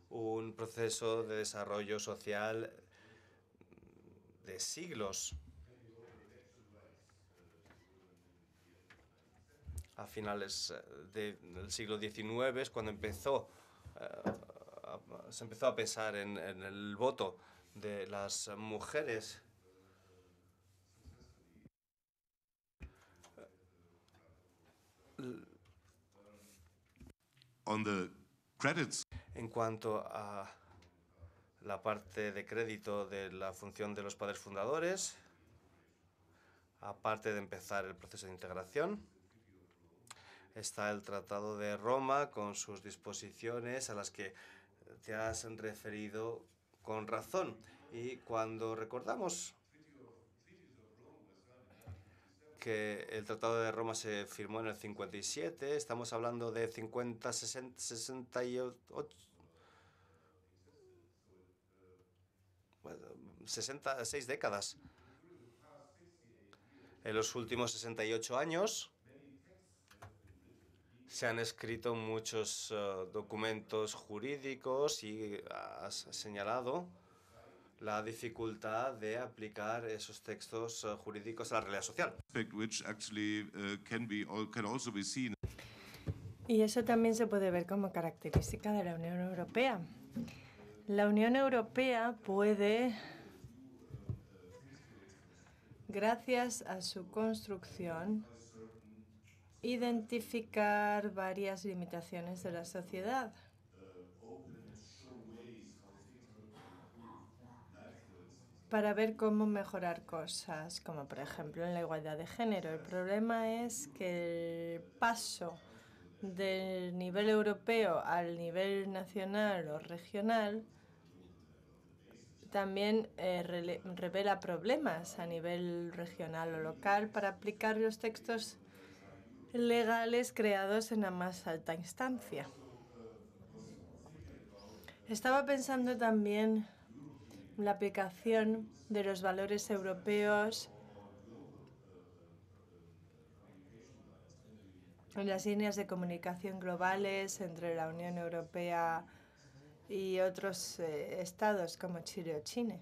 un proceso de desarrollo social de siglos. A finales eh, del siglo XIX es cuando empezó, eh, se empezó a pensar en el voto de las mujeres. En cuanto a la parte de crédito de la función de los padres fundadores, aparte de empezar el proceso de integración, está el Tratado de Roma con sus disposiciones a las que te has referido con razón. Y cuando recordamos que el Tratado de Roma se firmó en el 57, estamos hablando de 50, 60, 68, 66 décadas. En los últimos 68 años, se han escrito muchos eh, documentos jurídicos y has señalado la dificultad de aplicar esos textos eh, jurídicos a la realidad social. Eh, y eso también se puede ver como característica de la Unión Europea. La Unión Europea puede, gracias a su construcción, identificar varias limitaciones de la sociedad. para ver cómo mejorar cosas, como por ejemplo en la igualdad de género. El problema es que el paso del nivel europeo al nivel nacional o regional también eh, revela problemas a nivel regional o local para aplicar los textos legales creados en la más alta instancia. Estaba pensando también en la aplicación de los valores europeos en las líneas de comunicación globales entre la Unión Europea y otros eh, estados como Chile o China.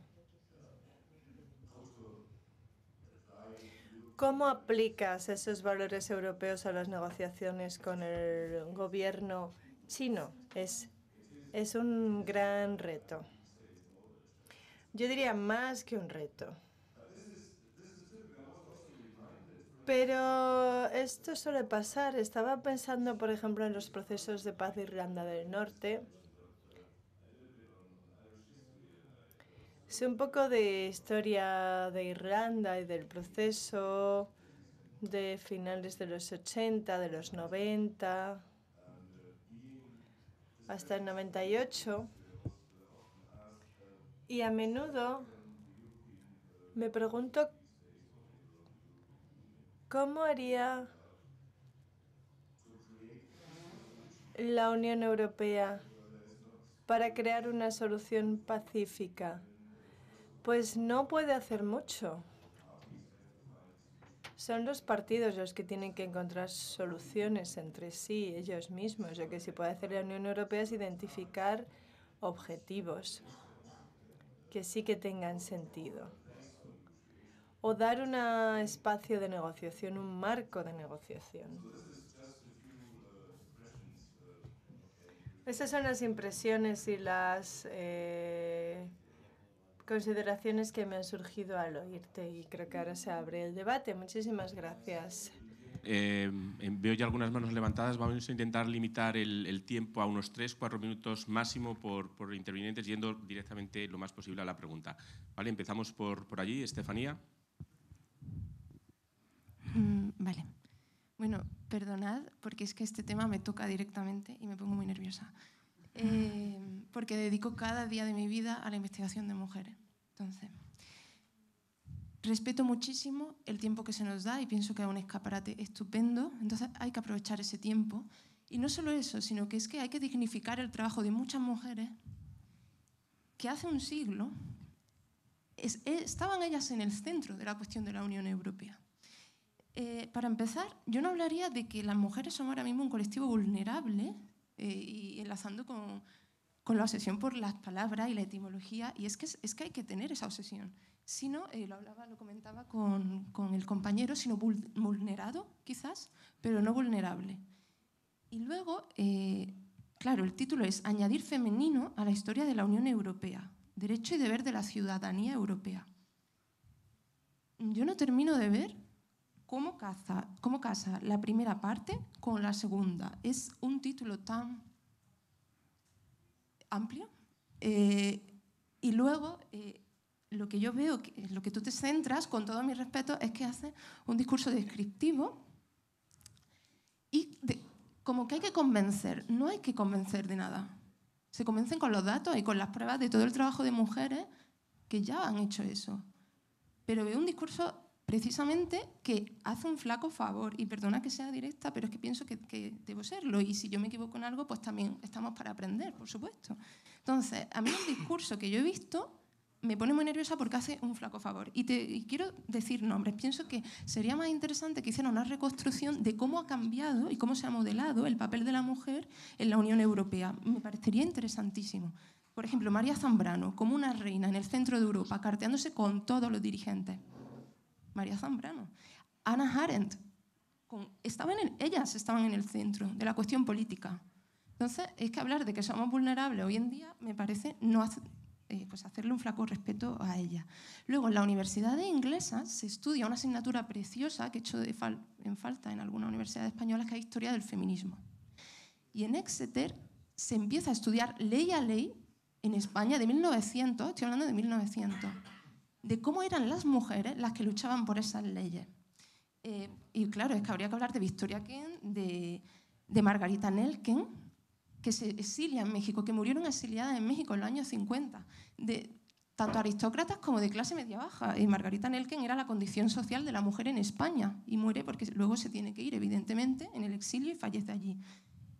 ¿Cómo aplicas esos valores europeos a las negociaciones con el gobierno chino? Es, un gran reto. Yo diría más que un reto. Pero esto suele pasar. Estaba pensando, por ejemplo, en los procesos de paz de Irlanda del Norte un poco de historia de Irlanda y del proceso de finales de los 80, de los 90, hasta el 98. Y a menudo me pregunto cómo haría la Unión Europea para crear una solución pacífica pues no puede hacer mucho. Son los partidos los que tienen que encontrar soluciones entre sí, ellos mismos. Lo que se puede hacer la Unión Europea es identificar objetivos que sí que tengan sentido. O dar un espacio de negociación, un marco de negociación. Esas son las impresiones y las... Eh, consideraciones que me han surgido al oírte y creo que ahora se abre el debate. Muchísimas gracias. Eh, em, veo ya algunas manos levantadas. Vamos a intentar limitar el, tiempo a unos tres, cuatro minutos máximo por, por, intervinientes, yendo directamente lo más posible a la pregunta. Vale, empezamos por, por allí. Estefanía. Mm, vale. Bueno, perdonad, porque es que este tema me toca directamente y me pongo muy nerviosa. Eh, porque dedico cada día de mi vida a la investigación de mujeres. Entonces, respeto muchísimo el tiempo que se nos da y pienso que es un escaparate estupendo, entonces hay que aprovechar ese tiempo. Y no solo eso, sino que es que hay que dignificar el trabajo de muchas mujeres que hace un siglo eh, estaban ellas en el centro de la cuestión de la Unión Europea. Eh, para empezar, yo no hablaría de que las mujeres son ahora mismo un colectivo vulnerable y enlazando con, con, la obsesión por las palabras y la etimología, y es que, es que hay que tener esa obsesión. Si no, eh, lo hablaba, lo comentaba con, con el compañero, sino vulnerado quizás, pero no vulnerable. Y luego, eh, claro, el título es Añadir femenino a la historia de la Unión Europea, derecho y deber de la ciudadanía europea. Yo no termino de ver ¿Cómo casa, casa la primera parte con la segunda? Es un título tan amplio. Eh, y luego, eh, lo que yo veo, lo que tú te centras, con todo mi respeto, es que hace un discurso descriptivo y como que hay que convencer. No hay que convencer de nada. Se convencen con los datos y con las pruebas de todo el trabajo de mujeres que ya han hecho eso. Pero veo un discurso precisamente que hace un flaco favor, y perdona que sea directa, pero es que pienso que, debo serlo, y si yo me equivoco en algo, pues también estamos para aprender, por supuesto. Entonces, a mí un discurso que yo he visto me pone muy nerviosa porque hace un flaco favor. Y, te, quiero decir nombres, pienso que sería más interesante que hicieran una reconstrucción de cómo ha cambiado y cómo se ha modelado el papel de la mujer en la Unión Europea. Me parecería interesantísimo por ejemplo, María Zambrano, como una reina en el centro de Europa, carteándose con todos los dirigentes. María Zambrano, Ana Arendt. estaban ellas estaban en el centro de la cuestión política. Entonces, es que hablar de que somos vulnerables hoy en día me parece no eh, pues hacerle un flaco respeto a ella. Luego, en la Universidad de Inglesa se estudia una asignatura preciosa que he hecho en falta en alguna universidad española que es Historia del Feminismo. Y en Exeter se empieza a estudiar ley a ley en España de 1900, estoy hablando de 1900 de cómo eran las mujeres las que luchaban por esas leyes. Eh, y claro, es que habría que hablar de Victoria Kent, de, Margarita Nelken, que se exilia en México, que murieron exiliadas en México en los años 50, de tanto aristócratas como de clase media baja. Y Margarita Nelken era la condición social de la mujer en España y muere porque luego se tiene que ir, evidentemente, en el exilio y fallece allí.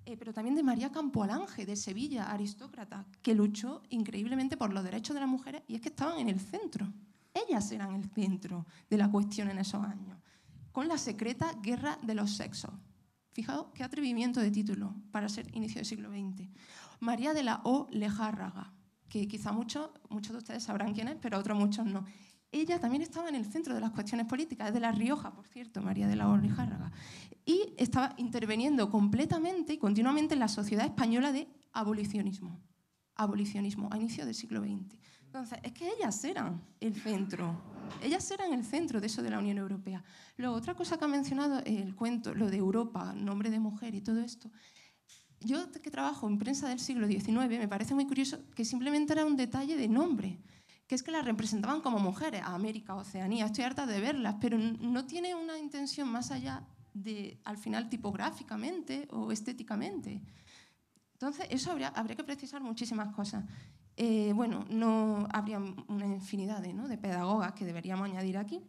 Eh, pero también de María Campoalange, de Sevilla, aristócrata, que luchó increíblemente por los derechos de las mujeres y es que estaban en el centro. Ellas eran el centro de la cuestión en esos años, con la secreta guerra de los sexos. Fijaos qué atrevimiento de título para ser inicio del siglo XX. María de la O. Lejárraga, que quizá muchos, muchos de ustedes sabrán quién es, pero otros muchos no. Ella también estaba en el centro de las cuestiones políticas, de La Rioja, por cierto, María de la O. Lejárraga, y estaba interviniendo completamente y continuamente en la sociedad española de abolicionismo. Abolicionismo, a inicio del siglo XX. Entonces, es que ellas eran el centro, ellas eran el centro de eso de la Unión Europea. Lo otra cosa que ha mencionado el cuento, lo de Europa, nombre de mujer y todo esto, yo que trabajo en prensa del siglo XIX, me parece muy curioso que simplemente era un detalle de nombre, que es que las representaban como mujeres, a América, Oceanía, estoy harta de verlas, pero no tiene una intención más allá de, al final, tipográficamente o estéticamente. Entonces, eso habría, habría que precisar muchísimas cosas. Eh, bueno, no habría una infinidad de, pedagogas que deberíamos añadir aquí.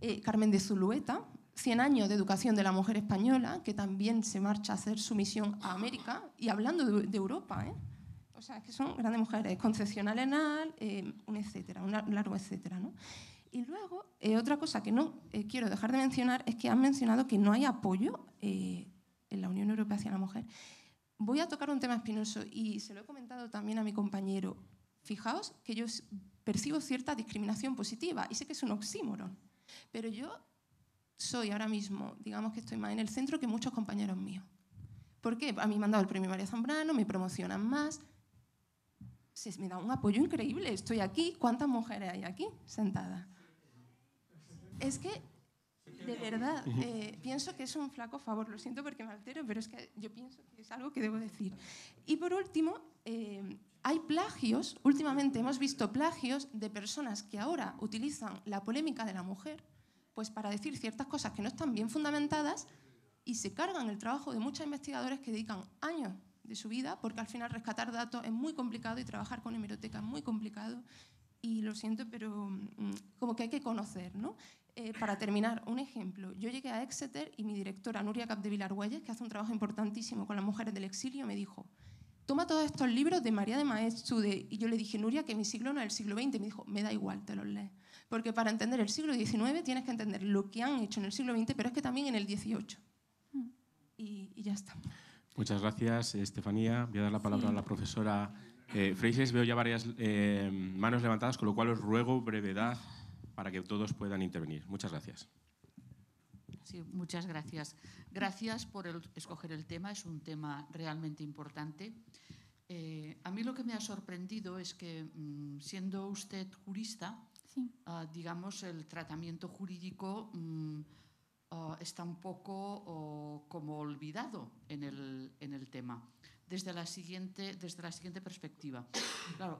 Eh, Carmen de Zulueta, 100 años de educación de la mujer española, que también se marcha a hacer su misión a América, y hablando de, Europa, ¿eh? o sea, que son grandes mujeres, Concepción Arenal, un etcétera, un largo etcétera. Y luego, otra cosa que no quiero dejar de mencionar es que han mencionado que no hay apoyo en la Unión Europea hacia la mujer voy a tocar un tema espinoso y se lo he comentado también a mi compañero. Fijaos que yo percibo cierta discriminación positiva y sé que es un oxímoron, pero yo soy ahora mismo, digamos que estoy más en el centro que muchos compañeros míos. ¿Por qué? A mí me han dado el premio María Zambrano, me promocionan más, me da un apoyo increíble, estoy aquí, ¿cuántas mujeres hay aquí sentadas? Es que de verdad, eh, pienso que es un flaco favor. Lo siento porque me altero, pero es que yo pienso que es algo que debo decir. Y por último, eh, hay plagios, últimamente hemos visto plagios de personas que ahora utilizan la polémica de la mujer pues para decir ciertas cosas que no están bien fundamentadas y se cargan el trabajo de muchos investigadores que dedican años de su vida, porque al final rescatar datos es muy complicado y trabajar con hemeroteca es muy complicado y lo siento, pero mm, como que hay que conocer, ¿no? Eh, para terminar, un ejemplo. Yo llegué a Exeter y mi directora, Nuria Capdevilar Huelles, que hace un trabajo importantísimo con las mujeres del exilio, me dijo, toma todos estos libros de María de Maeztu Y yo le dije, Nuria, que mi siglo no es el siglo XX. Me dijo, me da igual, te los lees. Porque para entender el siglo XIX tienes que entender lo que han hecho en el siglo XX, pero es que también en el XVIII. Mm. Y, ya está. Muchas gracias, Estefanía. Voy a dar la palabra a la profesora eh, Veo ya varias eh, manos levantadas, con lo cual os ruego brevedad para que todos puedan intervenir. Muchas gracias. Sí, muchas gracias. Gracias por escoger el tema, es un tema realmente importante. Eh, a mí lo que me ha sorprendido es que, mm, siendo usted jurista, ah, digamos, el tratamiento jurídico mm, ah, está un poco como olvidado en el, tema, desde la, siguiente, desde la siguiente perspectiva.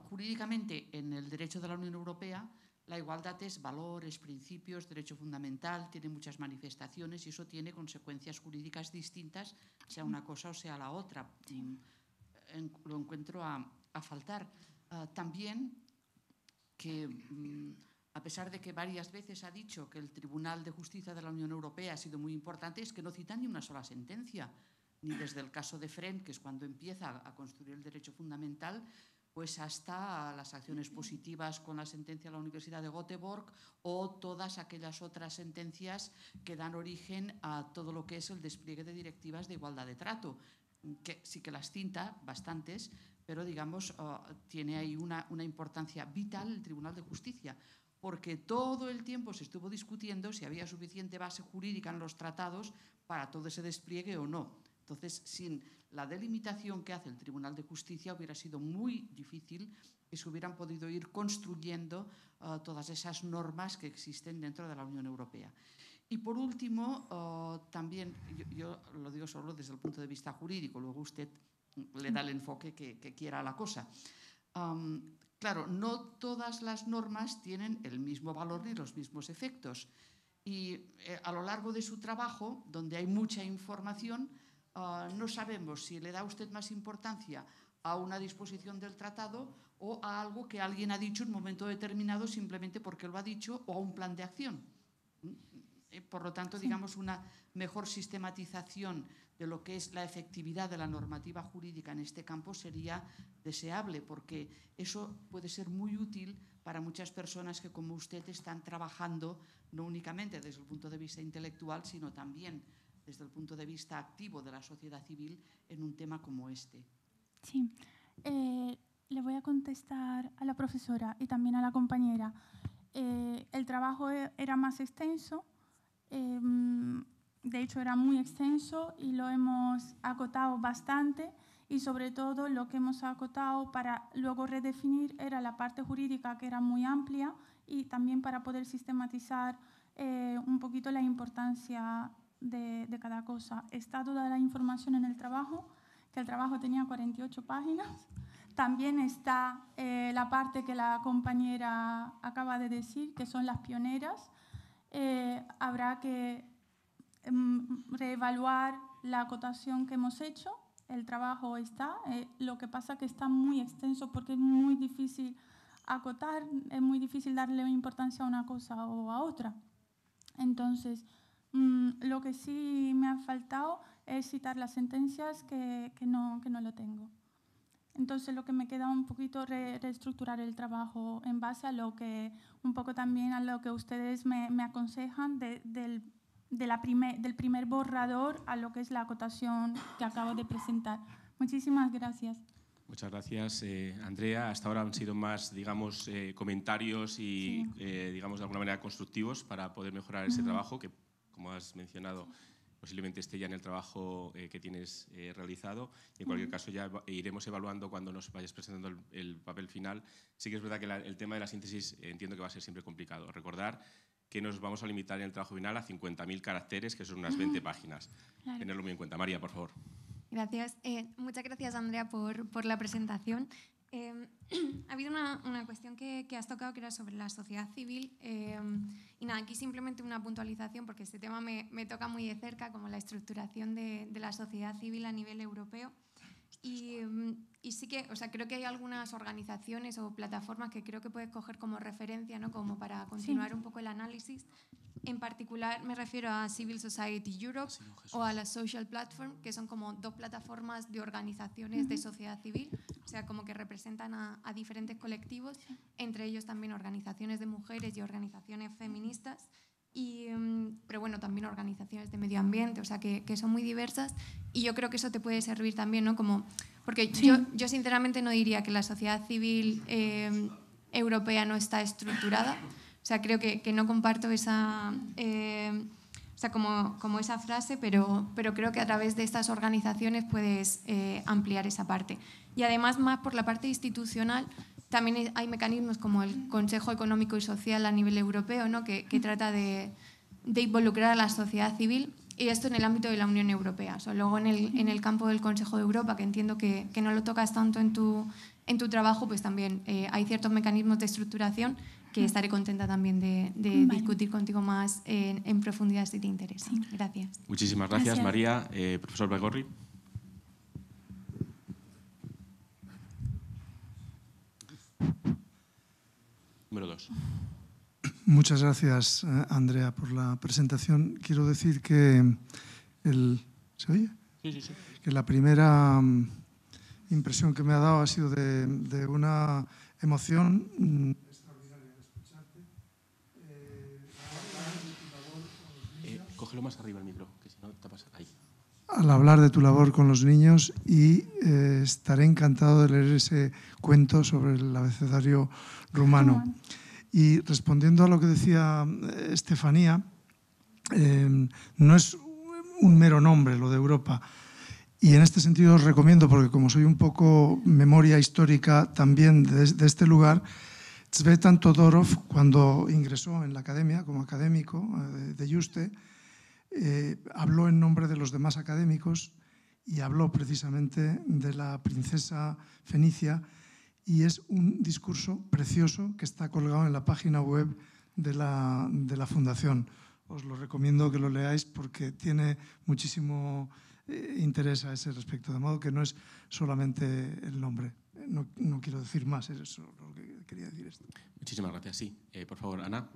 jurídicamente, en el derecho de la Unión Europea, la igualdad es valores, principios, derecho fundamental, tiene muchas manifestaciones y eso tiene consecuencias jurídicas distintas, sea una cosa o sea la otra. Eh, lo encuentro a, faltar. Ah, también que, mm, a pesar de que varias veces ha dicho que el Tribunal de Justicia de la Unión Europea ha sido muy importante, es que no cita ni una sola sentencia, ni desde el caso de Frenk, que es cuando empieza a construir el derecho fundamental, pues hasta las acciones positivas con la sentencia de la Universidad de Göteborg o todas aquellas otras sentencias que dan origen a todo lo que es el despliegue de directivas de igualdad de trato, que sí que las cinta bastantes, pero digamos ah, tiene ahí una, una importancia vital el Tribunal de Justicia, porque todo el tiempo se estuvo discutiendo si había suficiente base jurídica en los tratados para todo ese despliegue o no. Entonces, sin la delimitación que hace el Tribunal de Justicia hubiera sido muy difícil y se hubieran podido ir construyendo ah, todas esas normas que existen dentro de la Unión Europea. Y por último, ah, también, yo, lo digo solo desde el punto de vista jurídico, luego usted le da el enfoque que, quiera a la cosa. claro, no todas las normas tienen el mismo valor ni los mismos efectos. Y eh, a lo largo de su trabajo, donde hay mucha información, Ah, no sabemos si le da usted más importancia a una disposición del tratado o a algo que alguien ha dicho en un momento determinado simplemente porque lo ha dicho o a un plan de acción. Mm, eh, por lo tanto, digamos, una mejor sistematización de lo que es la efectividad de la normativa jurídica en este campo sería deseable, porque eso puede ser muy útil para muchas personas que, como usted, están trabajando no únicamente desde el punto de vista intelectual, sino también desde el punto de vista activo de la sociedad civil en un tema como este. Sí, eh, le voy a contestar a la profesora y también a la compañera. Eh, el trabajo e-, era más extenso, em, de hecho era muy extenso y lo hemos acotado bastante y sobre todo lo que hemos acotado para luego redefinir era la parte jurídica que era muy amplia y también para poder sistematizar eh, un poquito la importancia de, cada cosa. Está toda la información en el trabajo, que el trabajo tenía 48 páginas. También está eh, la parte que la compañera acaba de decir, que son las pioneras. Eh, habrá que mm, reevaluar la acotación que hemos hecho. El trabajo está, eh, lo que pasa que está muy extenso porque es muy difícil acotar, es muy difícil darle importancia a una cosa o a otra. Entonces, Mm, lo que sí me ha faltado es citar las sentencias que, que, no, que no lo tengo. Entonces lo que me queda un poquito re reestructurar el trabajo en base a lo que, un poco también a lo que ustedes me, me aconsejan de, del, la primer, del primer borrador a lo que es la acotación que acabo de presentar. Muchísimas gracias. Muchas gracias, eh, Andrea. Hasta ahora han sido más, digamos, eh, comentarios y, eh, digamos, de alguna manera constructivos para poder mejorar ese trabajo, que como has mencionado, posiblemente esté ya en el trabajo eh, que tienes eh, realizado. en cualquier caso ya iremos evaluando cuando nos vayas presentando el, papel final. Sí que es verdad que el tema de la síntesis eh, entiendo que va a ser siempre complicado. Recordar que nos vamos a limitar en el trabajo final a 50.000 caracteres, que son unas 20 páginas. Tenerlo muy en cuenta. María, por favor. Gracias. muchas gracias, Andrea, por, por la presentación. Em, ha habido una, cuestión que, has tocado que era sobre la sociedad civil em, y nada, aquí simplemente una puntualización porque este tema me, toca muy de cerca como la estructuración de, la sociedad civil a nivel europeo. Mm, y, sí que, o sea, creo que hay algunas organizaciones o plataformas que creo que puedes coger como referencia, ¿no? Como para continuar un poco el análisis. En particular me refiero a Civil Society Europe o a la Social Platform, que son como dos plataformas de organizaciones de sociedad civil, o sea, como que representan a, diferentes colectivos, entre ellos también organizaciones de mujeres y organizaciones feministas. Mm, pero bueno, también organizaciones de medio ambiente, o sea, que, que, son muy diversas y yo creo que eso te puede servir también, ¿no? Como, porque yo, yo, sinceramente no diría que la sociedad civil eh, europea no está estructurada, o sea, creo que, que no comparto esa... Eh, o sea, como, como, esa frase, pero, pero creo que a través de estas organizaciones puedes eh, ampliar esa parte. Y además, más por la parte institucional, también hay mecanismos como el Consejo Económico y Social a nivel europeo, ¿no? que, trata de, de, involucrar a la sociedad civil, y esto en el ámbito de la Unión Europea. luego en el, en el, campo del Consejo de Europa, que entiendo que, que, no lo tocas tanto en tu, en tu trabajo, pues también eh, hay ciertos mecanismos de estructuración que estaré contenta también de, discutir contigo más en, profundidad si te interesa. Gracias. Muchísimas gracias, María. Eh, profesor Begorri. Número dos. Muchas gracias, eh, Andrea, por la presentación. Quiero decir que el, ¿se oye? Sí, sí, sí. Que la primera mm, impresión que me ha dado ha sido de, de una emoción mm, extraordinaria de escucharte. Eh, niños eh, cógelo más arriba el micro, que si no pasa ahí. Al hablar de tu labor con los niños y eh, estaré encantado de leer ese cuento sobre el abecedario rumano. Y respondiendo a lo que decía eh, Estefanía, eh, no es un mero nombre lo de Europa. Y en este sentido os recomiendo, porque como soy un poco memoria histórica también de, este lugar, Zvetan Todorov, cuando ingresó en la academia como académico eh, de, Yuste, habló en nombre de los demás académicos y habló precisamente de la princesa fenicia y es un discurso precioso que está colgado en la página web de la, de la Fundación. Os lo recomiendo que lo leáis porque tiene muchísimo eh, interés a ese respecto, de modo que no es solamente el nombre. No, quiero decir más, es eso lo que quería decir. Muchísimas gracias. Sí, eh, por favor, Ana.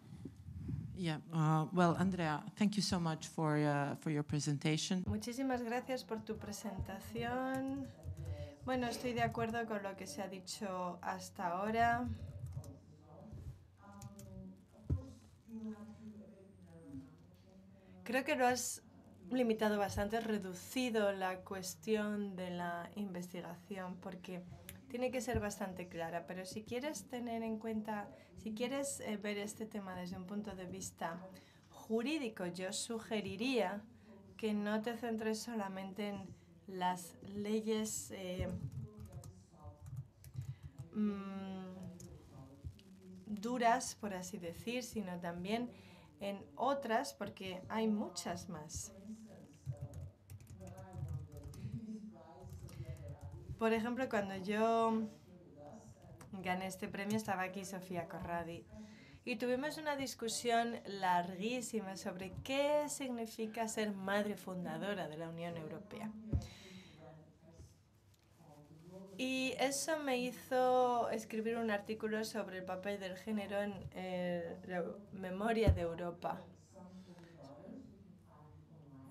Yeah, uh, well, Andrea, thank you so much for, uh, for your presentation. Muchísimas gracias por tu presentación. Bueno, estoy de acuerdo con lo que se ha dicho hasta ahora. Creo que lo has limitado bastante, reducido la cuestión de la investigación porque tiene que ser bastante clara, pero si quieres tener en cuenta, si quieres eh, ver este tema desde un punto de vista jurídico, yo sugeriría que no te centres solamente en las leyes eh, mm, duras, por así decir, sino también en otras, porque hay muchas más. Por ejemplo, cuando yo gané este premio estaba aquí Sofía Corradi y tuvimos una discusión larguísima sobre qué significa ser madre fundadora de la Unión Europea. Y eso me hizo escribir un artículo sobre el papel del género en eh, la memoria de Europa.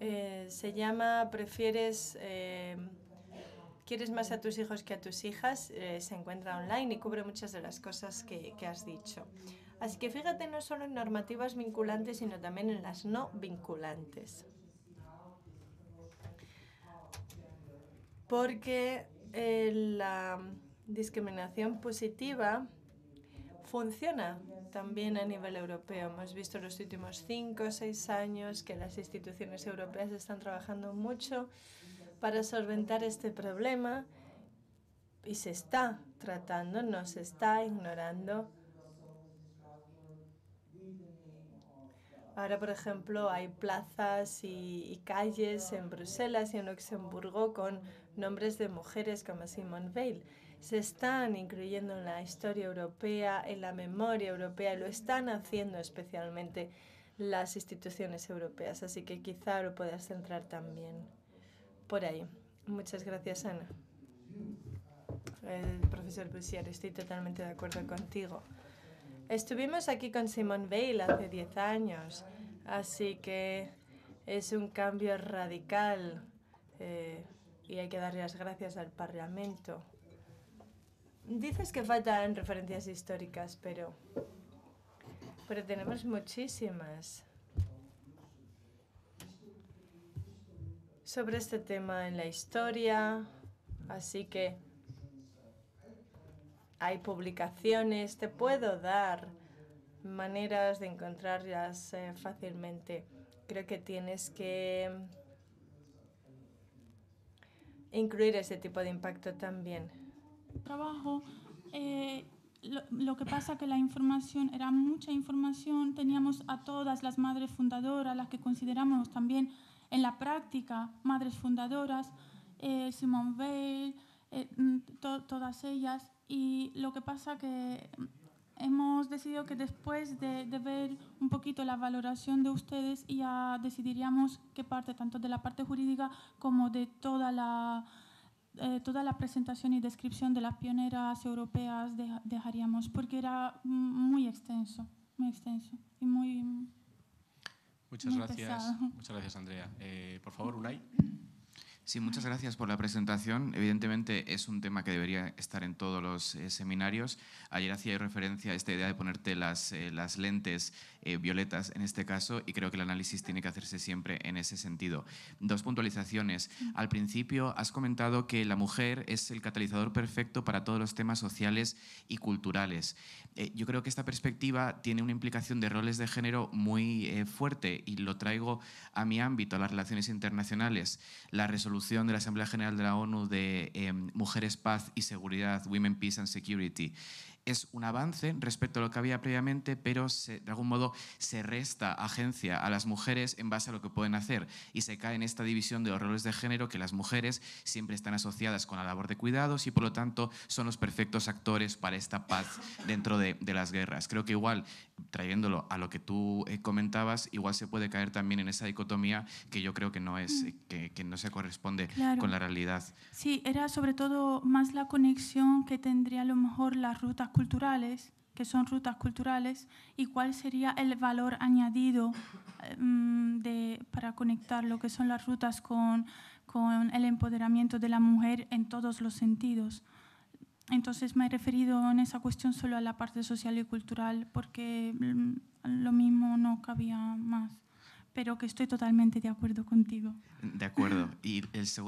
Eh, se llama Prefieres, eh, quieres más a tus hijos que a tus hijas. se encuentra online y cubre muchas de las cosas que, que has dicho. Así que fíjate no solo en normativas vinculantes, sino también en las no vinculantes. Porque la discriminación positiva funciona también a nivel europeo. Hemos visto en los últimos cinco o seis años que las instituciones europeas están trabajando mucho para solventar este problema y se está tratando, no se está ignorando Ahora, por ejemplo, hay plazas y, calles en Bruselas y en Luxemburgo con nombres de mujeres como Simone Veil. Se están incluyendo en la historia europea, en la memoria europea, y lo están haciendo especialmente las instituciones europeas. Así que quizá lo puedas centrar también por ahí. Muchas gracias, Ana. El eh, profesor Bussier, estoy totalmente de acuerdo contigo. Estuvimos aquí con Simone Veil hace 10 años, así que es un cambio radical eh, y hay que darle las gracias al Parlamento. Dices que faltan referencias históricas, pero, pero tenemos muchísimas. sobre este tema en la historia, así que hay publicaciones, te puedo dar maneras de encontrarlas eh, fácilmente. Creo que tienes que incluir ese tipo de impacto también. Trabajo. Eh, lo, que pasa que la información era mucha información, teníamos a todas las madres fundadoras, las que consideramos también en la práctica madres fundadoras, eh, Simone Veil, mm, todas ellas, y lo que pasa que hemos decidido que después de, ver un poquito la valoración de ustedes ya decidiríamos qué parte, tanto de la parte jurídica como de toda la, eh, toda la presentación y descripción de las pioneras europeas dejaríamos, porque era muy extenso, muy extenso y muy... Muchas gracias, muchas gracias Andrea. Eh, por favor, Unai. Sí, muchas gracias por la presentación. Evidentemente es un tema que debería estar en todos los eh, seminarios. Ayer hacía referencia a esta idea de ponerte las, eh, las lentes eh, violetas en este caso y creo que el análisis tiene que hacerse siempre en ese sentido. Dos puntualizaciones. Mm. Al principio has comentado que la mujer es el catalizador perfecto para todos los temas sociales y culturales. yo creo que esta perspectiva tiene una implicación de roles de género muy fuerte y lo traigo a mi ámbito, a las relaciones internacionales. La resolución de la Asamblea General de la ONU de em, Mujeres, Paz y Seguridad, Women, Peace and Security, es un avance respecto a lo que había previamente, pero de algún modo se resta agencia a las mujeres en base a lo que pueden hacer y se cae en esta división de horrores de género que las mujeres siempre están asociadas con la labor de cuidados y por lo tanto son los perfectos actores para esta paz dentro de, de las guerras. Creo que igual trayéndolo a lo que tú eh, comentabas, igual se puede caer también en esa dicotomía que yo creo que no es, mm. eh, que, no se corresponde con la realidad. Sí, era sobre todo más la conexión que tendría a lo mejor las rutas culturales, que son rutas culturales, y cuál sería el valor añadido eh, mm, para conectar lo que son las rutas con el empoderamiento de la mujer en todos los sentidos. Entonces me he referido en esa cuestión solo a la parte social y cultural porque mm, lo mismo no cabía más pero que estoy totalmente de acuerdo contigo. De acuerdo. Y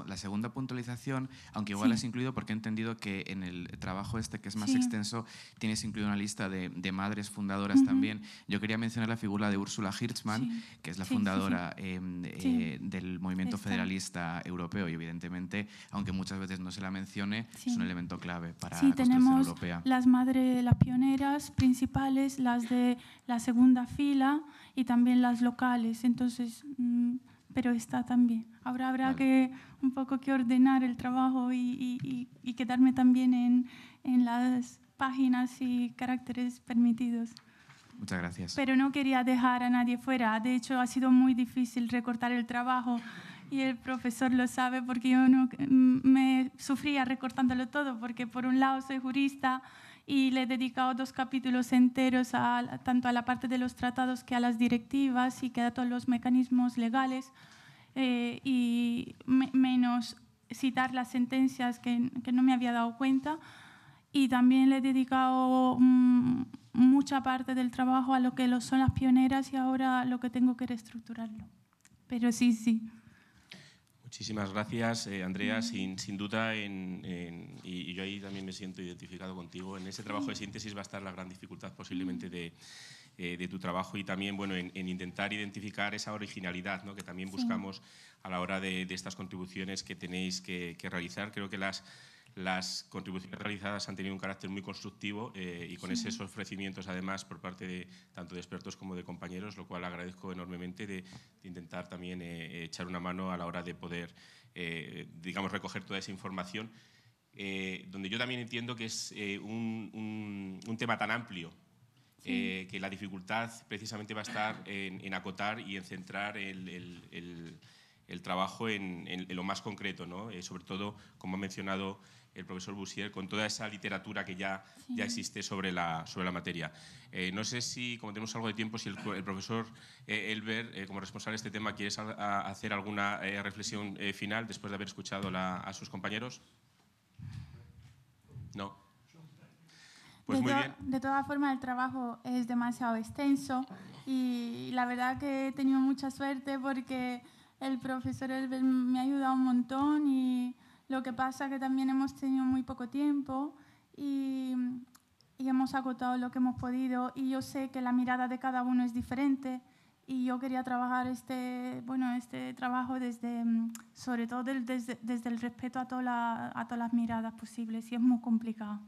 la segunda puntualización, aunque igual sí. has incluido, porque he entendido que en el trabajo este, que es más extenso, tienes incluido una lista de, madres fundadoras también. Yo quería mencionar la figura de Úrsula Hirschman, que es la fundadora eh, eh, del movimiento federalista europeo y evidentemente, aunque muchas veces no se la mencione, es un elemento clave para la construcción tenemos Las madres, las pioneras principales, las de la segunda fila, y también las locales, entonces, mm, pero está también. Ahora habrá que un poco que ordenar el trabajo y, y, y, y quedarme también en, en las páginas y caracteres permitidos. Muchas gracias. Pero no quería dejar a nadie fuera. De hecho, ha sido muy difícil recortar el trabajo y el profesor lo sabe porque yo mm, me sufría recortándolo todo, porque por un lado soy jurista y le he dedicado dos capítulos enteros tanto a la parte de los tratados que a las directivas y que a todos los mecanismos legales eh, y menos citar las sentencias que, que, no me había dado cuenta y también le he dedicado mm, mucha parte del trabajo a lo que lo son las pioneras y ahora lo que tengo que reestructurarlo. Pero sí, sí. Muchísimas gracias, eh, Andrea. Sin, duda, y, yo ahí también me siento identificado contigo, en ese trabajo de síntesis va a estar la gran dificultad posiblemente de, eh, tu trabajo y también bueno, en, intentar identificar esa originalidad ¿no? que también buscamos a la hora de, estas contribuciones que tenéis que, que realizar. Creo que las las contribuciones realizadas han tenido un carácter muy constructivo eh, y con esos ofrecimientos, además, por parte de tanto de expertos como de compañeros, lo cual agradezco enormemente de, intentar también eh, echar una mano a la hora de poder, eh, digamos, recoger toda esa información, donde yo también entiendo que es un, tema tan amplio. que la dificultad precisamente va a estar en, acotar y en centrar el, trabajo en, lo más concreto, sobre todo, como ha mencionado el profesor Busier con toda esa literatura que ya, ya existe sobre la, sobre la materia. Eh, no sé si, como tenemos algo de tiempo, si el, profesor eh, Elber, eh, como responsable de este tema, quieres hacer alguna reflexión final después de haber escuchado a sus compañeros. No. Pues de, muy bien. de todas formas, el trabajo es demasiado extenso y la verdad que he tenido mucha suerte porque el profesor Elber me ha ayudado un montón y lo que pasa es que también hemos tenido muy poco tiempo y, hemos agotado lo que hemos podido y yo sé que la mirada de cada uno es diferente y yo quería trabajar este, bueno, este trabajo desde, mm, sobre todo desde, desde, el respeto a, a todas las miradas posibles y es muy complicado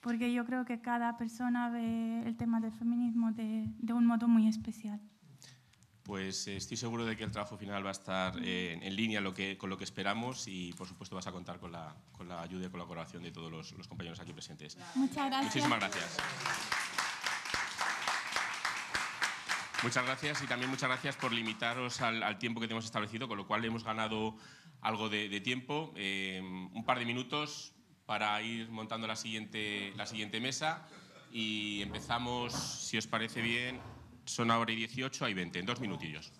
porque yo creo que cada persona ve el tema del feminismo de un modo muy especial. Pues eh, estoy seguro de que el trabajo final va a estar eh, en línea con lo que esperamos y, por supuesto, vas a contar con la, ayuda y colaboración de todos los, compañeros aquí presentes. Muchas gracias. Muchísimas gracias. Muchas gracias y también muchas gracias por limitaros al, tiempo que tenemos establecido, con lo cual hemos ganado algo de, tiempo, eh, un par de minutos para ir montando la siguiente mesa y empezamos, si os parece bien, son ahora y 18, hay 20, en dos minutillos.